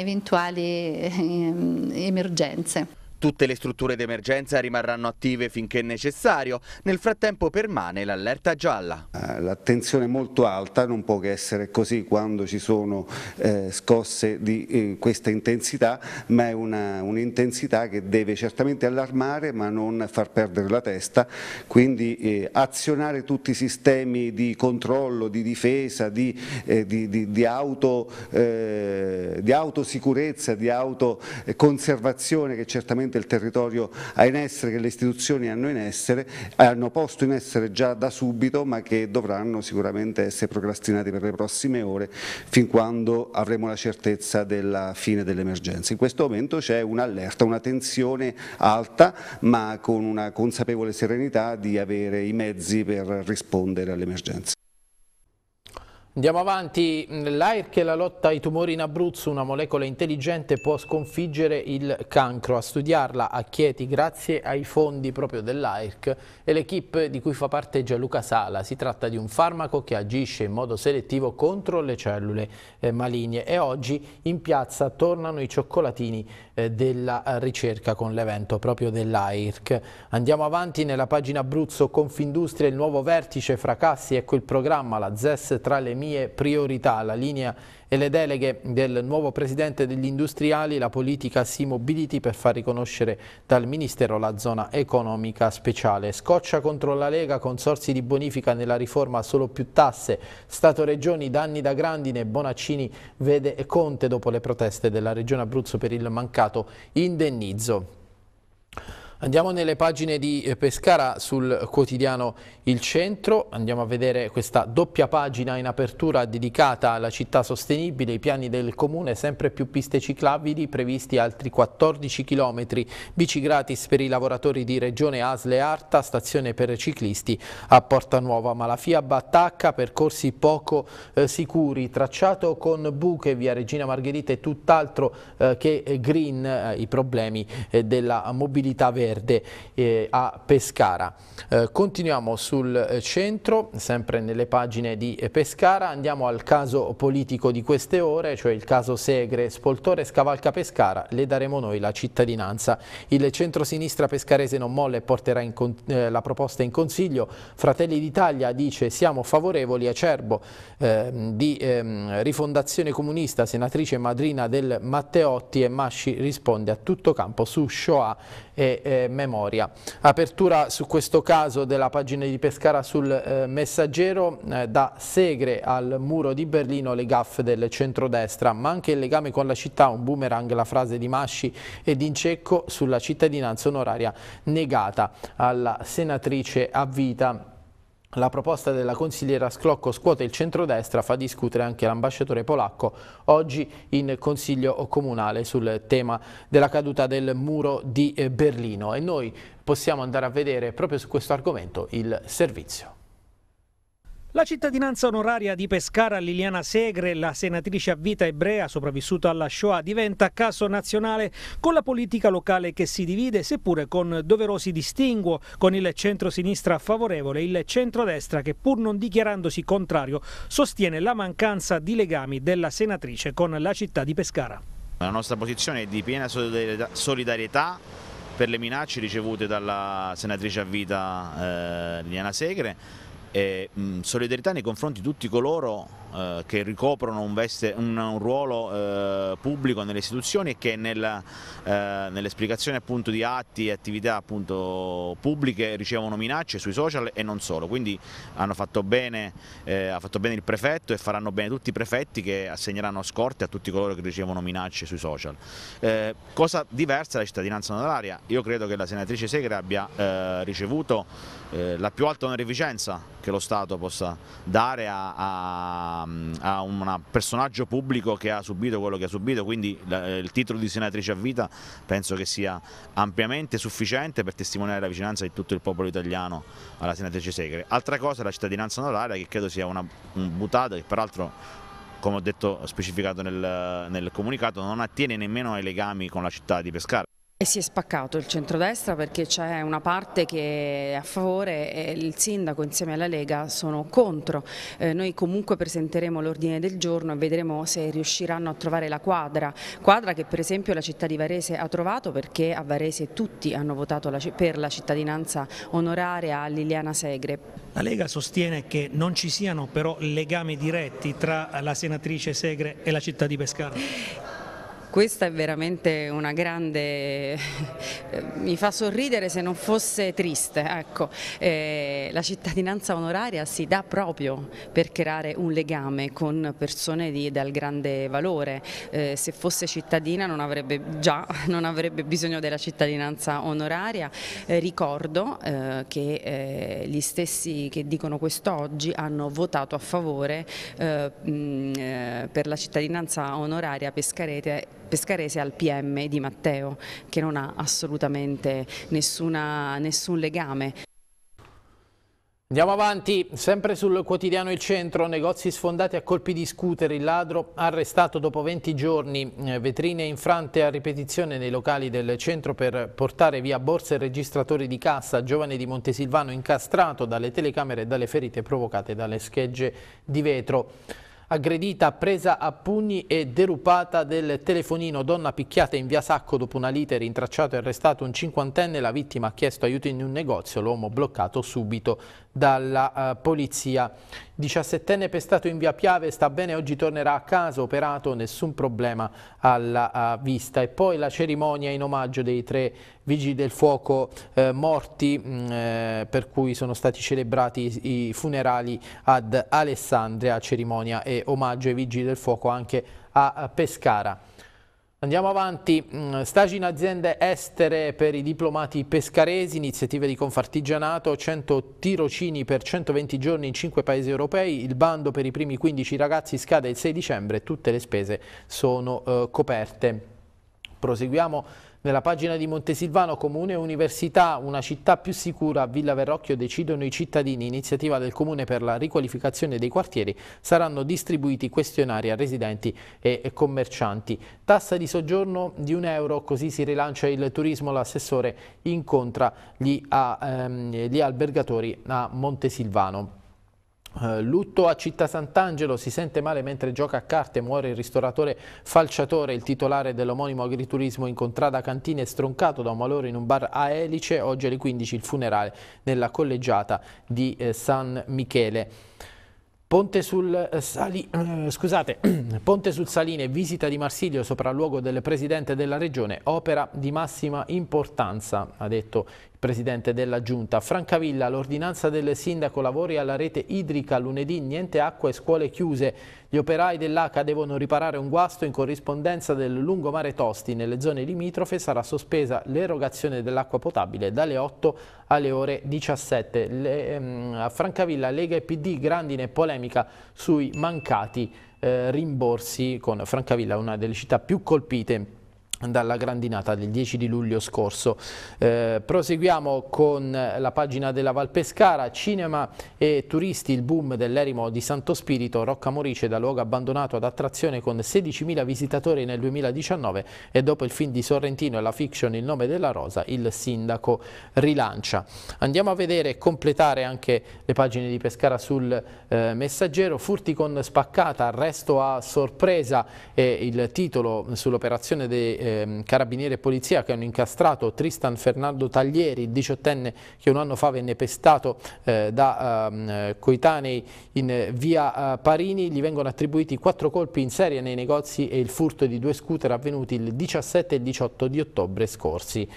C: eventuali eh, ehm, emergenze.
B: Tutte le strutture d'emergenza rimarranno attive finché necessario, nel frattempo permane l'allerta gialla. Eh, l'attenzione
D: è molto alta non può che essere così quando ci sono eh, scosse di eh, questa intensità, ma è un'intensità un che deve certamente allarmare ma non far perdere la testa, quindi azionare tutti i sistemi di controllo, di difesa, di, di, di, di auto, autosicurezza, di autoconservazione che certamente che il territorio ha in essere, che le istituzioni hanno, in essere, hanno posto in essere già da subito ma che dovranno sicuramente essere procrastinati per le prossime ore fin quando avremo la certezza della fine dell'emergenza. In questo momento c'è un'allerta, una tensione alta ma con una consapevole serenità di avere i mezzi per rispondere all'emergenza.
A: Andiamo avanti, l'AIRC e la lotta ai tumori in Abruzzo, una molecola intelligente può sconfiggere il cancro. A studiarla a Chieti grazie ai fondi proprio dell'AIRC e l'equipe di cui fa parte Gianluca Sala. Si tratta di un farmaco che agisce in modo selettivo contro le cellule eh, maligne e oggi in piazza tornano i cioccolatini eh, della ricerca con l'evento proprio dell'AIRC. Andiamo avanti nella pagina Abruzzo Confindustria, il nuovo vertice fra Cassi, ecco il programma, la ZES tra le mie mie priorità, la linea e le deleghe del nuovo presidente degli industriali, la politica si mobiliti per far riconoscere dal Ministero la zona economica speciale. Scoccia contro la Lega, consorsi di bonifica nella riforma solo più tasse, Stato-Regioni, danni da grandine, Bonaccini vede Conte dopo le proteste della Regione Abruzzo per il mancato indennizzo. Andiamo nelle pagine di eh, Pescara sul quotidiano il centro, andiamo a vedere questa doppia pagina in apertura dedicata alla città sostenibile, i piani del comune, sempre più piste ciclabili, previsti altri 14 km, bici gratis per i lavoratori di Regione Asle Arta, stazione per ciclisti a Porta Nuova, ma la FIAB attacca percorsi poco eh, sicuri, tracciato con buche via Regina Margherita e tutt'altro eh, che green, eh, i problemi eh, della mobilità verde eh, a Pescara. Eh, continuiamo su sul eh, centro, sempre nelle pagine di eh, Pescara. Andiamo al caso politico di queste ore, cioè il caso Segre, Spoltore, Scavalca Pescara. Le daremo noi la cittadinanza. Il centro-sinistra pescarese non molle e porterà eh, la proposta in consiglio. Fratelli d'Italia dice siamo favorevoli a Cerbo eh, di eh, rifondazione comunista, senatrice madrina del Matteotti e Masci risponde a tutto campo su Shoah e eh, memoria. Apertura su questo caso della pagina di Pescara Pescara sul eh, messaggero, eh, da Segre al muro di Berlino le gaffe del centrodestra, ma anche il legame con la città, un boomerang, la frase di Masci e di Incecco sulla cittadinanza onoraria negata alla senatrice a vita. La proposta della consigliera Sclocco scuote il centrodestra, fa discutere anche l'ambasciatore polacco oggi in consiglio comunale sul tema della caduta del muro di eh, Berlino. E noi possiamo andare a vedere proprio su questo argomento il servizio.
D: La cittadinanza onoraria di Pescara Liliana Segre, la senatrice a vita ebrea sopravvissuta alla Shoah, diventa caso nazionale con la politica locale che si divide, seppure con doverosi distinguo, con il centro-sinistra favorevole e il centro-destra che pur non dichiarandosi contrario sostiene la mancanza di legami della senatrice con la città di Pescara. La nostra posizione è di piena solidarietà per le minacce ricevute dalla senatrice a vita eh, Liliana Segre e mh, mm, solidarietà nei confronti di tutti coloro eh, che ricoprono un, veste, un, un ruolo eh, pubblico nelle istituzioni e che eh, nell'esplicazione eh, nell di atti e attività appunto, pubbliche ricevono minacce sui social e non solo, quindi hanno fatto bene, eh, ha fatto bene il prefetto e faranno bene tutti i prefetti che assegneranno scorte a tutti coloro che ricevono minacce sui social. Eh, cosa diversa è la cittadinanza onoraria, io credo che la senatrice Segre abbia ricevuto la più alta onorificenza che lo Stato possa dare a, a, a un personaggio pubblico che ha subito quello che ha subito, quindi eh, il titolo di senatrice a vita penso che sia ampiamente sufficiente per testimoniare la vicinanza di tutto il popolo italiano alla senatrice Segre. Altra cosa è la cittadinanza onoraria che credo sia una un butata che peraltro come ho detto specificato nel, nel comunicato non attiene nemmeno ai legami con la città di Pescara.
E: E si è spaccato il centrodestra perché c'è una parte che è a favore e il sindaco insieme alla Lega sono contro. Eh, noi comunque presenteremo l'ordine del giorno e vedremo se riusciranno a trovare la quadra, quadra che per esempio la città di Varese ha trovato perché a Varese tutti hanno votato la, per la cittadinanza onoraria a Liliana Segre.
D: La Lega sostiene che non ci siano però legami diretti tra la senatrice Segre e la città di Pescara.
E: Questa è veramente una grande, mi fa sorridere se non fosse triste, ecco. eh, la cittadinanza onoraria si dà proprio per creare un legame con persone di, dal grande valore, eh, se fosse cittadina non avrebbe già, non avrebbe bisogno della cittadinanza onoraria, eh, ricordo eh, che eh, gli stessi che dicono questo oggi hanno votato a favore eh, mh, per la cittadinanza onoraria Pescarete pescarese al PM di Matteo che non ha assolutamente nessuna, nessun legame.
A: Andiamo avanti, sempre sul quotidiano Il Centro, negozi sfondati a colpi di scooter, il ladro arrestato dopo 20 giorni, eh, vetrine infrante a ripetizione nei locali del centro per portare via borse e registratori di cassa, giovane di Montesilvano incastrato dalle telecamere e dalle ferite provocate dalle schegge di vetro. Aggredita, presa a pugni e derupata del telefonino, donna picchiata in via Sacco dopo una lite, rintracciato e arrestato un cinquantenne, la vittima ha chiesto aiuto in un negozio, l'uomo bloccato subito dalla eh, polizia. 17enne pestato in via Piave, sta bene, oggi tornerà a casa, operato, nessun problema alla vista. E poi la cerimonia in omaggio dei tre vigili del fuoco eh, morti, mh, mm, eh, per cui sono stati celebrati i funerali ad Alessandria, cerimonia e omaggio ai vigili del fuoco anche a Pescara. Andiamo avanti, mm, stagi in aziende estere per i diplomati pescaresi, iniziative di Confartigianato, 100 tirocini per 120 giorni in 5 paesi europei, il bando per i primi 15 ragazzi scade il 6 dicembre, tutte le spese sono eh, coperte. Proseguiamo nella pagina di Montesilvano, Comune e Università, una città più sicura, a Villa Verrocchio decidono i cittadini, iniziativa del Comune per la riqualificazione dei quartieri, saranno distribuiti questionari a residenti e commercianti. Tassa di soggiorno di un euro, così si rilancia il turismo, l'assessore incontra gli, a, ehm, gli albergatori a Montesilvano. Eh, lutto a Città Sant'Angelo, si sente male mentre gioca a carte, muore il ristoratore falciatore, il titolare dell'omonimo agriturismo in contrada Cantine è stroncato da un malore in un bar a Elice, oggi alle 15 il funerale nella collegiata di eh, San Michele. Ponte sul, eh, Sali, scusate, Ponte sul Saline, visita di Marsilio, sopralluogo del Presidente della Regione, opera di massima importanza, ha detto Presidente della Giunta. Francavilla, l'ordinanza del sindaco lavori alla rete idrica lunedì, niente acqua e scuole chiuse. Gli operai dell'ACA devono riparare un guasto in corrispondenza del lungomare Tosti. Nelle zone limitrofe sarà sospesa l'erogazione dell'acqua potabile dalle 8 alle ore 17. Le, ehm, a Francavilla Lega e PD grandine e polemica sui mancati eh, rimborsi con Francavilla, una delle città più colpite dalla grandinata del 10 di luglio scorso. Eh, proseguiamo con la pagina della Val Pescara, cinema e turisti, il boom dell'erimo di Santo Spirito, Rocca Morice da luogo abbandonato ad attrazione con 16.000 visitatori nel 2019 e dopo il film di Sorrentino e la fiction Il nome della rosa il sindaco rilancia. Andiamo a vedere e completare anche le pagine di Pescara sul eh, messaggero, furti con spaccata, arresto a sorpresa e il titolo sull'operazione dei eh, eh, carabinieri e polizia che hanno incastrato Tristan Fernando Taglieri, il diciottenne che un anno fa venne pestato eh, da eh, coetanei in eh, via eh, Parini, gli vengono attribuiti quattro colpi in serie nei negozi e il furto di due scooter avvenuti il 17 e il 18 di ottobre scorsi.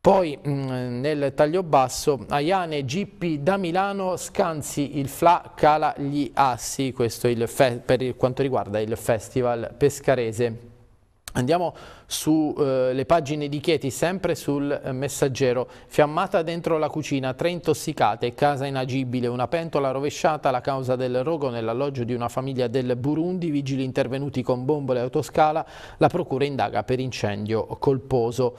A: Poi mm, nel taglio basso, Ayane GP da Milano, Scanzi, il Fla, cala gli assi, questo per quanto riguarda il Festival Pescarese. Andiamo sulle eh, pagine di Chieti, sempre sul eh, messaggero. Fiammata dentro la cucina, tre intossicate, casa inagibile, una pentola rovesciata, la causa del rogo nell'alloggio di una famiglia del Burundi, vigili intervenuti con bombole e autoscala, la procura indaga per incendio colposo.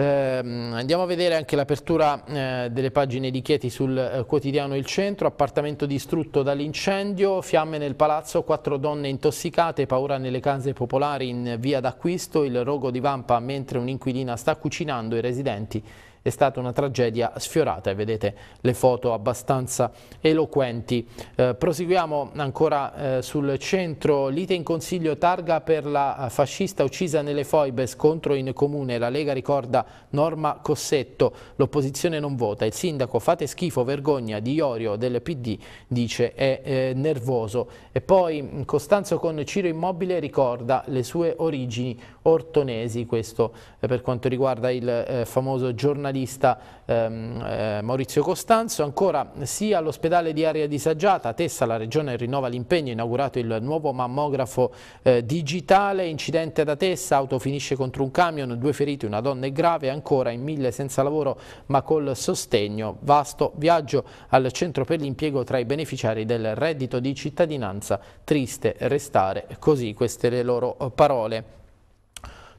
A: Ehm, andiamo a vedere anche l'apertura eh, delle pagine di Chieti sul eh, quotidiano Il Centro, appartamento distrutto dall'incendio, fiamme nel palazzo, quattro donne intossicate, paura nelle case popolari in via d'acquisto, il rogo divampa mentre un'inquilina sta cucinando i residenti è stata una tragedia sfiorata e vedete le foto abbastanza eloquenti. Eh, proseguiamo ancora eh, sul centro, lite in consiglio targa per la fascista uccisa nelle foibe, scontro in comune, la Lega ricorda Norma Cossetto, l'opposizione non vota, il sindaco fate schifo, vergogna di Iorio del PD dice è eh, nervoso e poi mm, Costanzo con Ciro Immobile ricorda le sue origini ortonesi, questo per quanto riguarda il eh, famoso giornalista giornalista ehm, eh, Maurizio Costanzo. Ancora sia all'ospedale di Aria disagiata, Tessa la regione rinnova l'impegno, inaugurato il nuovo mammografo eh, digitale, incidente da Tessa, auto finisce contro un camion, due feriti, una donna è grave, ancora in mille senza lavoro ma col sostegno, vasto viaggio al centro per l'impiego tra i beneficiari del reddito di cittadinanza, triste restare così queste le loro parole.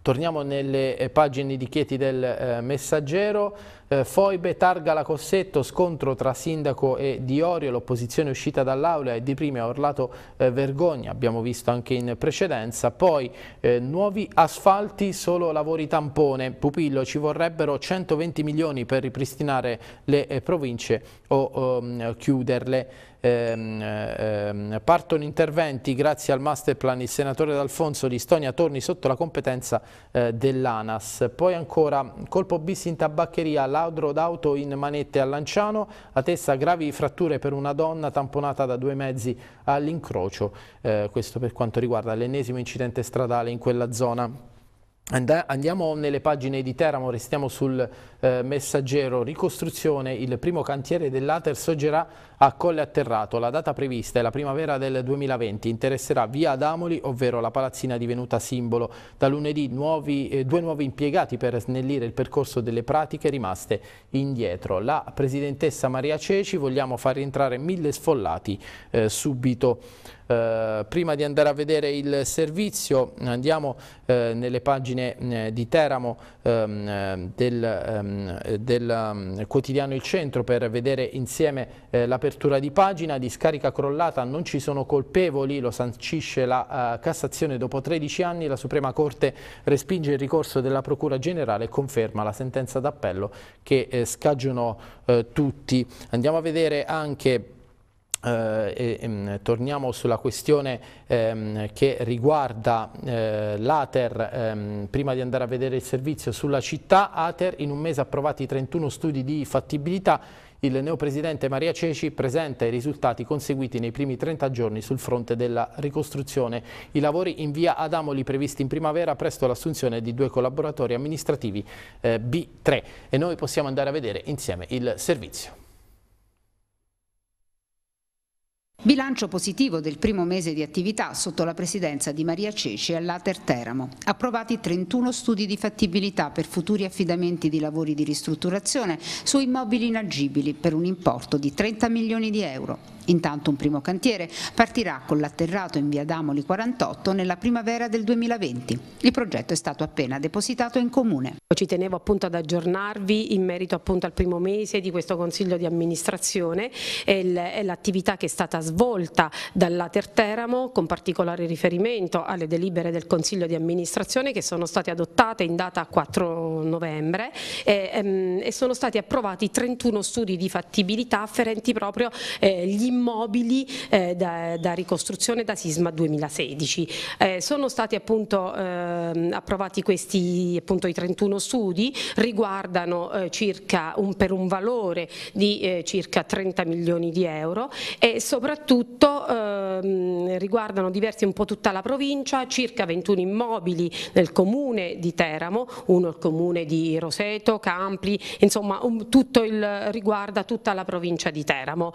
A: Torniamo nelle eh, pagine di Chieti del eh, Messaggero, eh, Foibe targa la Cossetto, scontro tra sindaco e Diorio, l'opposizione uscita dall'aula e di prima ha urlato eh, vergogna, abbiamo visto anche in precedenza. Poi eh, nuovi asfalti, solo lavori tampone. Pupillo, ci vorrebbero 120 milioni per ripristinare le eh, province o um, chiuderle. Ehm, ehm, partono interventi grazie al master plan il senatore D'Alfonso di Stonia torni sotto la competenza eh, dell'ANAS poi ancora colpo bis in tabaccheria la Ladro d'auto in manette a Lanciano, a testa gravi fratture per una donna tamponata da due mezzi all'incrocio. Eh, questo per quanto riguarda l'ennesimo incidente stradale in quella zona. Andiamo nelle pagine di Teramo, restiamo sul eh, messaggero. Ricostruzione, il primo cantiere dell'Ater soggerà a Colle Atterrato. La data prevista è la primavera del 2020, interesserà via Adamoli, ovvero la palazzina divenuta simbolo. Da lunedì nuovi, eh, due nuovi impiegati per snellire il percorso delle pratiche rimaste indietro. La presidentessa Maria Ceci vogliamo far rientrare mille sfollati eh, subito. Eh, prima di andare a vedere il servizio andiamo eh, nelle pagine eh, di Teramo ehm, del, ehm, del um, quotidiano Il Centro per vedere insieme eh, la persona apertura di pagina discarica crollata non ci sono colpevoli, lo sancisce la uh, Cassazione dopo 13 anni, la Suprema Corte respinge il ricorso della Procura Generale e conferma la sentenza d'appello che eh, scagionò eh, tutti. Andiamo a vedere anche... Eh, e, ehm, torniamo sulla questione ehm, che riguarda eh, l'Ater, ehm, prima di andare a vedere il servizio sulla città, Ater in un mese approvati 31 studi di fattibilità, il neopresidente Maria Ceci presenta i risultati conseguiti nei primi 30 giorni sul fronte della ricostruzione. I lavori in via Adamoli previsti in primavera presto l'assunzione di due collaboratori amministrativi eh, B3 e noi possiamo andare a vedere insieme il servizio.
C: Bilancio positivo del primo mese di attività sotto la presidenza di Maria Ceci all'Ater Teramo. Approvati 31 studi di fattibilità per futuri affidamenti di lavori di ristrutturazione su immobili inagibili per un importo di 30 milioni di euro. Intanto un primo cantiere partirà con l'atterrato in via Damoli 48 nella primavera del 2020.
F: Il progetto è stato appena depositato in comune. Ci tenevo appunto ad aggiornarvi in merito appunto al primo mese di questo consiglio di amministrazione e l'attività che è stata svolta dall'Ater Teramo con particolare riferimento alle delibere del consiglio di amministrazione che sono state adottate in data 4 novembre e, ehm, e sono stati approvati 31 studi di fattibilità afferenti proprio eh, gli immobili eh, da, da, ricostruzione da sisma 2016. Eh, sono stati appunto eh, approvati questi appunto i 31 studi, riguardano eh, circa un, per un valore di eh, circa 30 milioni di euro e soprattutto ehm, riguardano diversi un po' tutta la provincia, circa 21 immobili nel comune di Teramo, uno il comune di Roseto, Campli, insomma un, tutto il, riguarda tutta la provincia di Teramo.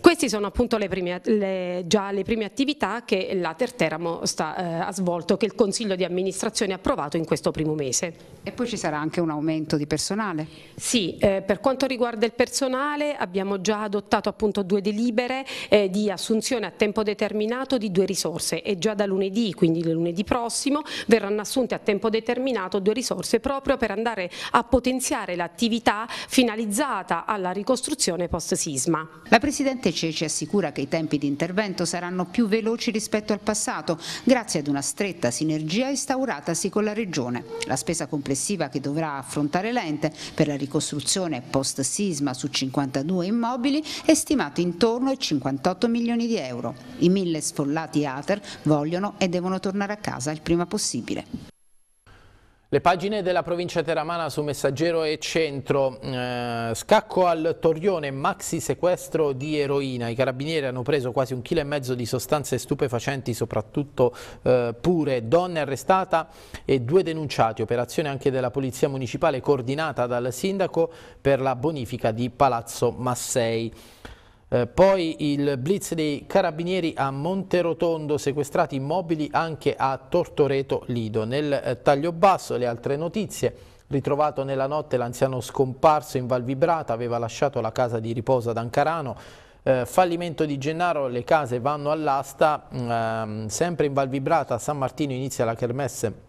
F: Questi questi sono appunto le prime, le, già le prime attività che la Terteramo sta, eh, ha svolto, che il Consiglio di amministrazione ha approvato in questo primo mese. E poi ci sarà anche un aumento di personale? Sì, eh, per quanto riguarda il personale abbiamo già adottato appunto due delibere eh, di assunzione a tempo determinato di due risorse e già da lunedì, quindi lunedì prossimo, verranno assunte a tempo determinato due risorse proprio per andare a potenziare l'attività finalizzata alla ricostruzione post-sisma.
C: La Presidente Ceci ci assicura che i tempi di intervento saranno più veloci rispetto al passato, grazie ad una stretta sinergia instauratasi con la Regione. La spesa complessiva che dovrà affrontare l'ente per la ricostruzione post-sisma su 52 immobili è stimata intorno ai 58 milioni di euro. I mille sfollati ATER vogliono e devono tornare a casa il prima possibile.
A: Le pagine della provincia teramana su Messaggero e Centro, eh, scacco al Torrione, maxi sequestro di eroina, i carabinieri hanno preso quasi un chilo e mezzo di sostanze stupefacenti, soprattutto eh, pure, donne arrestata e due denunciati, operazione anche della polizia municipale coordinata dal sindaco per la bonifica di Palazzo Massei. Eh, poi il blitz dei carabinieri a Monterotondo, sequestrati immobili anche a Tortoreto Lido. Nel eh, taglio basso le altre notizie. Ritrovato nella notte l'anziano scomparso in Val Vibrata, aveva lasciato la casa di riposo ad Ancarano. Eh, fallimento di Gennaro, le case vanno all'asta, mm, ehm, sempre in Val Vibrata a San Martino inizia la kermesse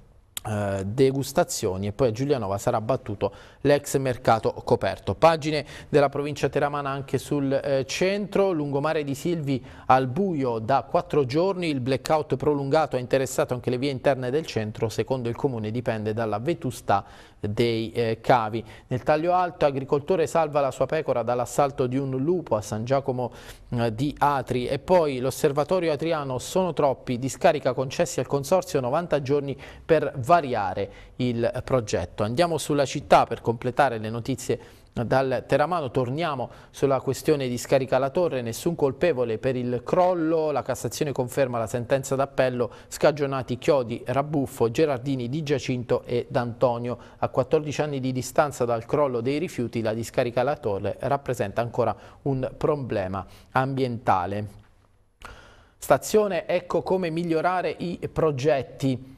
A: eh, degustazioni e poi a Giulianova sarà battuto l'ex mercato coperto. Pagine della provincia teramana anche sul eh, centro, lungomare di Silvi al buio da quattro giorni, il blackout prolungato ha interessato anche le vie interne del centro, secondo il comune dipende dalla vetustà dei eh, cavi. Nel taglio alto agricoltore salva la sua pecora dall'assalto di un lupo a San Giacomo eh, di Atri e poi l'osservatorio atriano sono troppi, discarica concessi al consorzio 90 giorni per variare il eh, progetto. Andiamo sulla città per completare le notizie dal Teramano torniamo sulla questione di Scarica la Torre, nessun colpevole per il crollo, la Cassazione conferma la sentenza d'appello, scagionati Chiodi, Rabuffo, Gerardini, Di Giacinto e D'Antonio. A 14 anni di distanza dal crollo dei rifiuti la discarica La Torre rappresenta ancora un problema ambientale. Stazione, ecco come migliorare i progetti.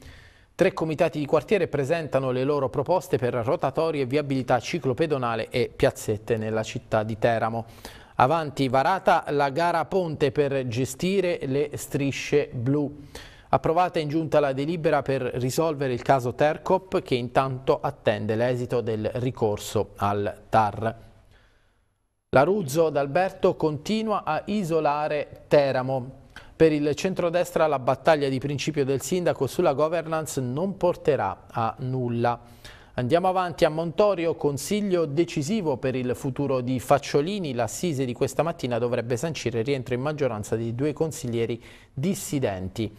A: Tre comitati di quartiere presentano le loro proposte per rotatorie, viabilità ciclopedonale e piazzette nella città di Teramo. Avanti varata la gara ponte per gestire le strisce blu. Approvata in giunta la delibera per risolvere il caso Tercop che intanto attende l'esito del ricorso al TAR. La Ruzzo d'Alberto continua a isolare Teramo. Per il centrodestra la battaglia di principio del sindaco sulla governance non porterà a nulla. Andiamo avanti a Montorio, consiglio decisivo per il futuro di Facciolini. L'assise di questa mattina dovrebbe sancire il rientro in maggioranza di due consiglieri dissidenti.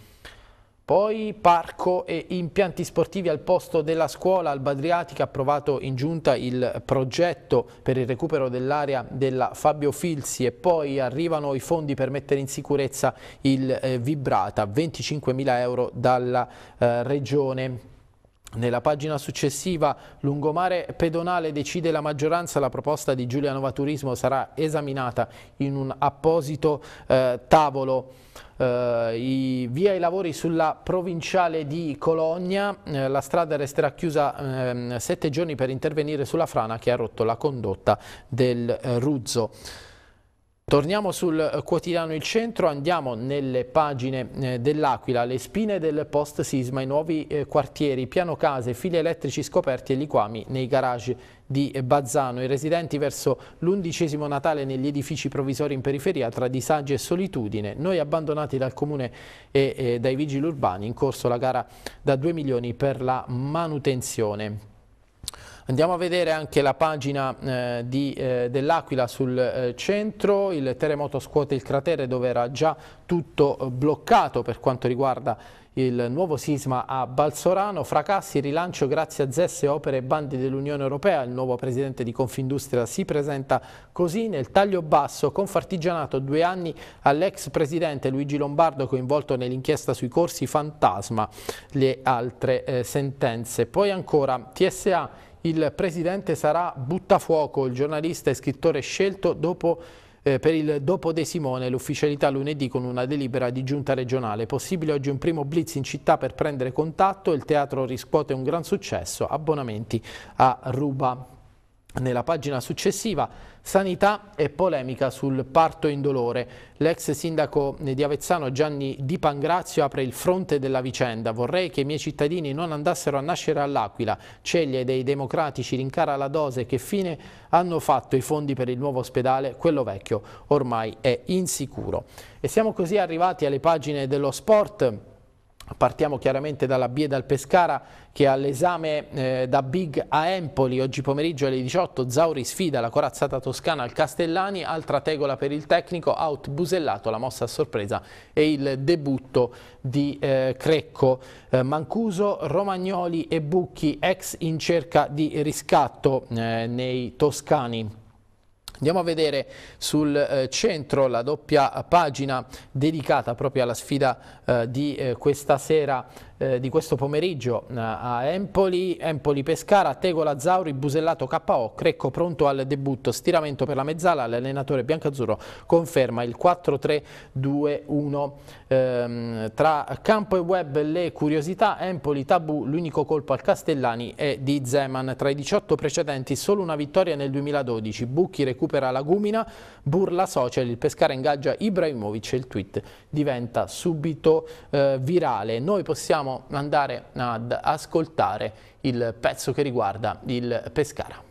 A: Poi parco e impianti sportivi al posto della scuola. Alba Adriatica ha approvato in giunta il progetto per il recupero dell'area della Fabio Filzi e poi arrivano i fondi per mettere in sicurezza il eh, Vibrata, mila euro dalla eh, regione. Nella pagina successiva Lungomare pedonale decide la maggioranza, la proposta di Giulia Novaturismo sarà esaminata in un apposito eh, tavolo. Eh, i, via i lavori sulla provinciale di Cologna, eh, la strada resterà chiusa ehm, sette giorni per intervenire sulla frana che ha rotto la condotta del eh, Ruzzo. Torniamo sul eh, quotidiano Il Centro, andiamo nelle pagine eh, dell'Aquila, le spine del post sisma, i nuovi eh, quartieri, piano case, fili elettrici scoperti e liquami nei garage di Bazzano. I residenti verso l'undicesimo Natale negli edifici provvisori in periferia tra disagi e solitudine. Noi abbandonati dal comune e dai vigili urbani in corso la gara da 2 milioni per la manutenzione. Andiamo a vedere anche la pagina eh, eh, dell'Aquila sul eh, centro, il terremoto scuote il cratere dove era già tutto eh, bloccato per quanto riguarda il nuovo sisma a Balsorano, fracassi, rilancio grazie a zesse, opere e bandi dell'Unione Europea, il nuovo presidente di Confindustria si presenta così nel taglio basso, confartigianato due anni all'ex presidente Luigi Lombardo coinvolto nell'inchiesta sui corsi fantasma, le altre eh, sentenze. Poi ancora TSA il presidente sarà buttafuoco, il giornalista e scrittore scelto dopo, eh, per il dopo De Simone, l'ufficialità lunedì con una delibera di giunta regionale. Possibile oggi un primo blitz in città per prendere contatto, il teatro riscuote un gran successo, abbonamenti a Ruba. Nella pagina successiva, sanità e polemica sul parto indolore. L'ex sindaco di Avezzano Gianni Di Pangrazio apre il fronte della vicenda. Vorrei che i miei cittadini non andassero a nascere all'Aquila. Ceglie dei democratici rincara la dose. Che fine hanno fatto i fondi per il nuovo ospedale? Quello vecchio ormai è insicuro. E siamo così arrivati alle pagine dello sport. Partiamo chiaramente dalla Biedal Pescara che all'esame eh, da Big a Empoli oggi pomeriggio alle 18 Zauri sfida la corazzata toscana al Castellani, altra tegola per il tecnico, out Busellato, la mossa a sorpresa e il debutto di eh, Crecco. Eh, Mancuso, Romagnoli e Bucchi ex in cerca di riscatto eh, nei toscani. Andiamo a vedere sul eh, centro la doppia pagina dedicata proprio alla sfida eh, di eh, questa sera, eh, di questo pomeriggio eh, a Empoli, Empoli Pescara, Tegola Zauri, Busellato KO, Crecco pronto al debutto, stiramento per la mezzala, l'allenatore biancazzurro conferma il 4-3-2-1. Ehm, tra campo e web le curiosità, Empoli tabù, l'unico colpo al Castellani è di Zeman, tra i 18 precedenti solo una vittoria nel 2012, Bucchi recupera Lagumina, Burla Social, il Pescara ingaggia Ibrahimovic e il tweet diventa subito eh, virale. Noi possiamo andare ad ascoltare il pezzo che riguarda il Pescara.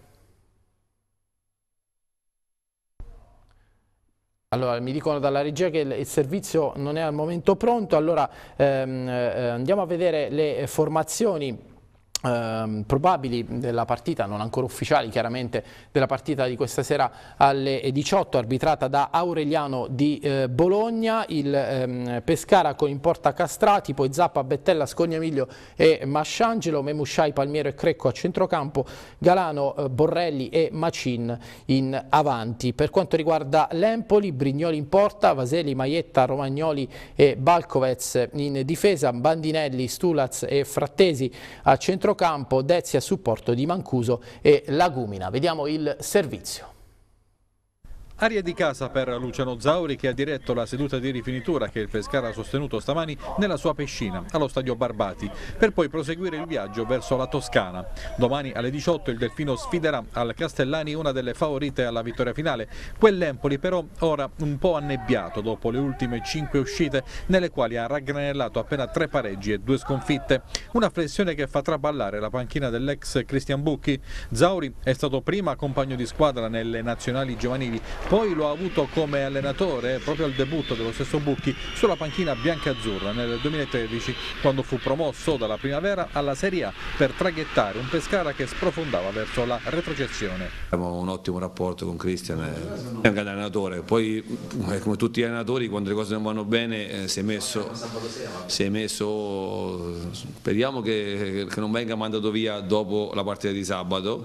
A: Allora, mi dicono dalla regia che il servizio non è al momento pronto, allora ehm, eh, andiamo a vedere le formazioni Ehm, probabili della partita, non ancora ufficiali chiaramente, della partita di questa sera alle 18, arbitrata da Aureliano di eh, Bologna, il ehm, Pescara con in porta Castrati, poi Zappa, Bettella, Scognamiglio e Masciangelo, Memusciai, Palmiero e Crecco a centrocampo, Galano, eh, Borrelli e Macin in avanti. Per quanto riguarda l'Empoli, Brignoli in porta, Vaseli, Maietta, Romagnoli e Balcovez in difesa, Bandinelli, Stulaz e Frattesi a centrocampo, centrocampo, Dezia a supporto di Mancuso e Lagumina. Vediamo il servizio.
G: Aria di casa per Luciano Zauri che ha diretto la seduta di rifinitura che il Pescara ha sostenuto stamani nella sua piscina allo stadio Barbati per poi proseguire il viaggio verso la Toscana. Domani alle 18 il Delfino sfiderà al Castellani una delle favorite alla vittoria finale, quell'Empoli però ora un po' annebbiato dopo le ultime 5 uscite nelle quali ha raggranellato appena 3 pareggi e 2 sconfitte. Una flessione che fa traballare la panchina dell'ex Cristian Bucchi. Zauri è stato prima compagno di squadra nelle nazionali giovanili poi lo ha avuto come allenatore proprio al debutto dello stesso Bucchi sulla panchina bianca-azzurra nel 2013 quando fu promosso dalla primavera alla Serie A per traghettare un Pescara che sprofondava verso la retrocessione. Abbiamo un ottimo rapporto con Cristian, eh, è un grande allenatore, poi eh, come tutti gli allenatori quando le cose non vanno bene eh, si è messo, si è messo speriamo che, che non venga mandato via dopo la partita di sabato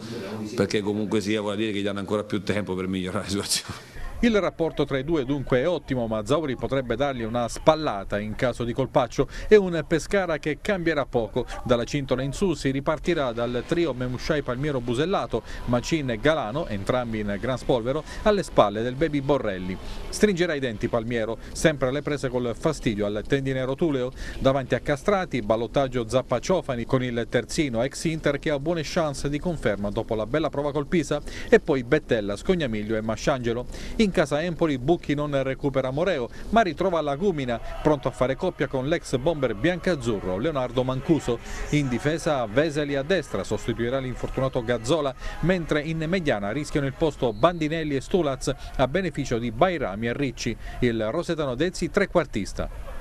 G: perché comunque sia vuol dire che gli danno ancora più tempo per migliorare la situazione. Il rapporto tra i due dunque è ottimo, ma Zauri potrebbe dargli una spallata in caso di colpaccio e un Pescara che cambierà poco. Dalla cintola in su si ripartirà dal trio Memushai Palmiero Busellato, Macin e Galano, entrambi in gran spolvero, alle spalle del baby Borrelli. Stringerà i denti Palmiero, sempre alle prese col fastidio al tendine rotuleo, davanti a Castrati, ballottaggio Zappaciofani con il terzino ex Inter che ha buone chance di conferma dopo la bella prova col Pisa e poi Bettella, Scognamiglio e Masciangelo. In in casa Empoli Bucchi non recupera Moreo, ma ritrova Lagumina, pronto a fare coppia con l'ex bomber biancazzurro Leonardo Mancuso. In difesa Veseli a destra sostituirà l'infortunato Gazzola, mentre in mediana rischiano il posto Bandinelli e Stulaz a beneficio di Bairami e Ricci, il rosetano Dezzi trequartista.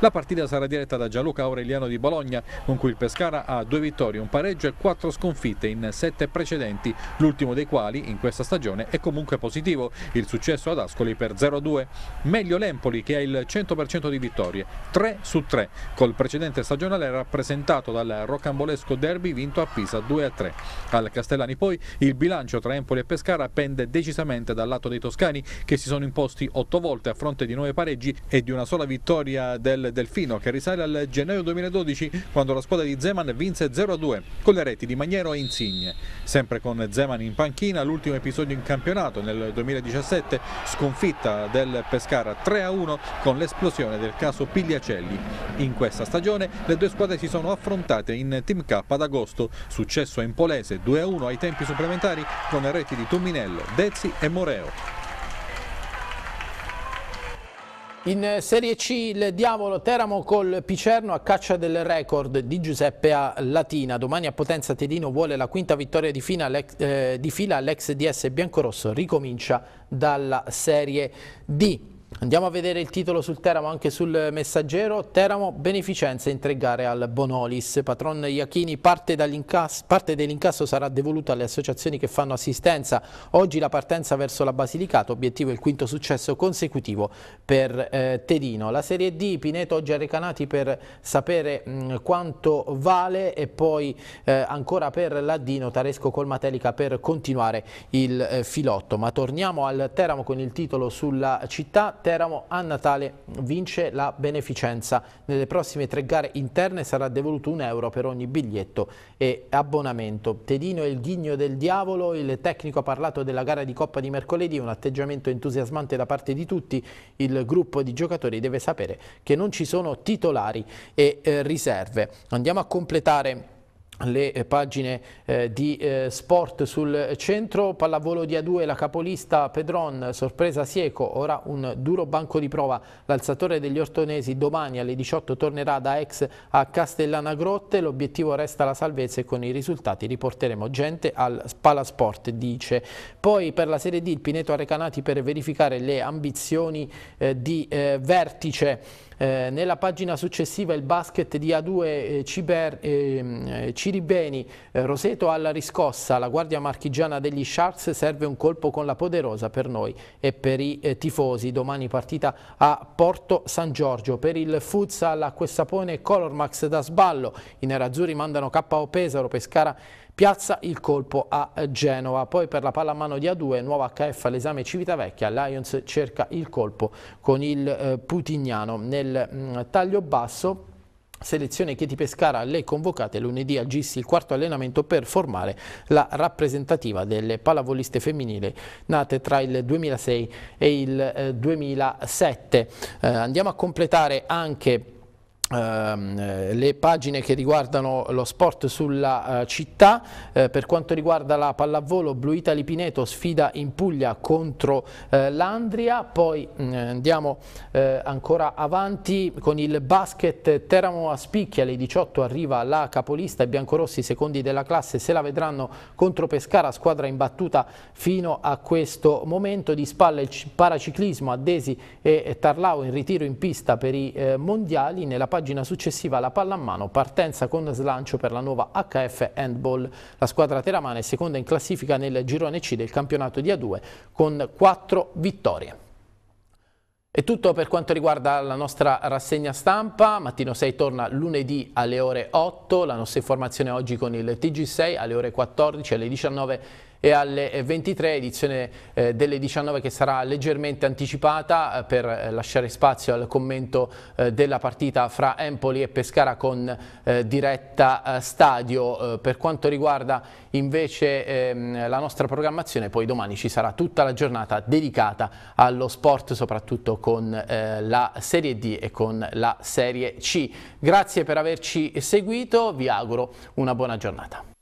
G: La partita sarà diretta da Gianluca Aureliano di Bologna, con cui il Pescara ha due vittorie, un pareggio e quattro sconfitte in sette precedenti, l'ultimo dei quali in questa stagione è comunque positivo, il successo ad Ascoli per 0-2. Meglio l'Empoli che ha il 100% di vittorie, 3 su 3, col precedente stagionale rappresentato dal rocambolesco derby vinto a Pisa 2-3. Al Castellani poi il bilancio tra Empoli e Pescara pende decisamente dal lato dei toscani che si sono imposti otto volte a fronte di nove pareggi e di una sola vittoria del Delfino che risale al gennaio 2012 quando la squadra di Zeman vinse 0-2 con le reti di Magnero e Insigne. Sempre con Zeman in panchina, l'ultimo episodio in campionato nel 2017, sconfitta del Pescara 3-1 con l'esplosione del caso Pigliacelli. In questa stagione le due squadre si sono affrontate in Team K ad agosto, successo in Polese 2-1 ai tempi supplementari con le reti di Tumminello,
A: Dezzi e Moreo. In Serie C il Diavolo Teramo col Picerno a caccia del record di Giuseppe a Latina. Domani a Potenza Tedino vuole la quinta vittoria di, fila, eh, di fila. L'ex DS biancorosso ricomincia dalla Serie D. Andiamo a vedere il titolo sul Teramo, anche sul messaggero. Teramo, beneficenza in tre gare al Bonolis. Patron Iachini, parte, parte dell'incasso sarà devoluta alle associazioni che fanno assistenza. Oggi la partenza verso la Basilicata, obiettivo il quinto successo consecutivo per eh, Tedino. La Serie D, Pineto oggi a Recanati per sapere mh, quanto vale e poi eh, ancora per l'Addino, Taresco Colmatelica per continuare il eh, filotto. Ma torniamo al Teramo con il titolo sulla città. Teramo a Natale vince la beneficenza. Nelle prossime tre gare interne sarà devoluto un euro per ogni biglietto e abbonamento. Tedino è il ghigno del diavolo, il tecnico ha parlato della gara di Coppa di mercoledì, un atteggiamento entusiasmante da parte di tutti. Il gruppo di giocatori deve sapere che non ci sono titolari e eh, riserve. Andiamo a completare le eh, pagine eh, di eh, sport sul centro, pallavolo di A2, la capolista Pedron, sorpresa Sieco, ora un duro banco di prova, l'alzatore degli ortonesi domani alle 18 tornerà da ex a Castellana Grotte, l'obiettivo resta la salvezza e con i risultati riporteremo gente al Palasport, dice. Poi per la Serie D il Pineto ha recanati per verificare le ambizioni eh, di eh, vertice. Eh, nella pagina successiva il basket di A2 eh, Ciber, ehm, eh, Ciribeni, eh, Roseto alla riscossa, la guardia marchigiana degli Sharks serve un colpo con la Poderosa per noi e per i eh, tifosi. Domani partita a Porto San Giorgio. Per il futsal a Questapone Colormax da sballo, i nerazzurri mandano KO Pesaro, Pescara piazza il colpo a Genova. Poi per la palla a mano di A2, nuova HF all'esame Civitavecchia, Lions cerca il colpo con il eh, Putignano. Nel mm, taglio basso Selezione Chieti Pescara, le convocate lunedì a Gissi il quarto allenamento per formare la rappresentativa delle pallavoliste femminili nate tra il 2006 e il 2007. Eh, eh, andiamo a completare anche Ehm, eh, le pagine che riguardano lo sport sulla eh, città, eh, per quanto riguarda la pallavolo Blue Italy Pineto sfida in Puglia contro l'Andria, poi mm, andiamo ancora avanti con il basket Teramo a Spicchia, alle 18 arriva la capolista, e biancorossi secondi della classe se la vedranno contro Pescara, squadra imbattuta fino a questo momento, di spalle il paraciclismo Addesi e Tarlau in ritiro in pista per i mondiali, nella pagina successiva la pallamano, partenza con slancio per la nuova HF Handball. La squadra teramana è seconda in classifica nel girone C del campionato di A2 con 4 vittorie. È tutto per quanto riguarda la nostra rassegna stampa, Mattino 6 torna lunedì alle ore 8, la nostra informazione oggi con il TG6 alle ore 14, alle 19 e alle 23 eh, edizione eh, delle 19 che sarà leggermente anticipata eh, per eh, lasciare spazio al commento eh, della partita fra Empoli e Pescara con diretta stadio. per quanto riguarda invece ehm, la nostra programmazione poi domani ci sarà tutta la giornata dedicata allo sport soprattutto con la Serie D e con la Serie C. Grazie per averci seguito, vi auguro una buona giornata.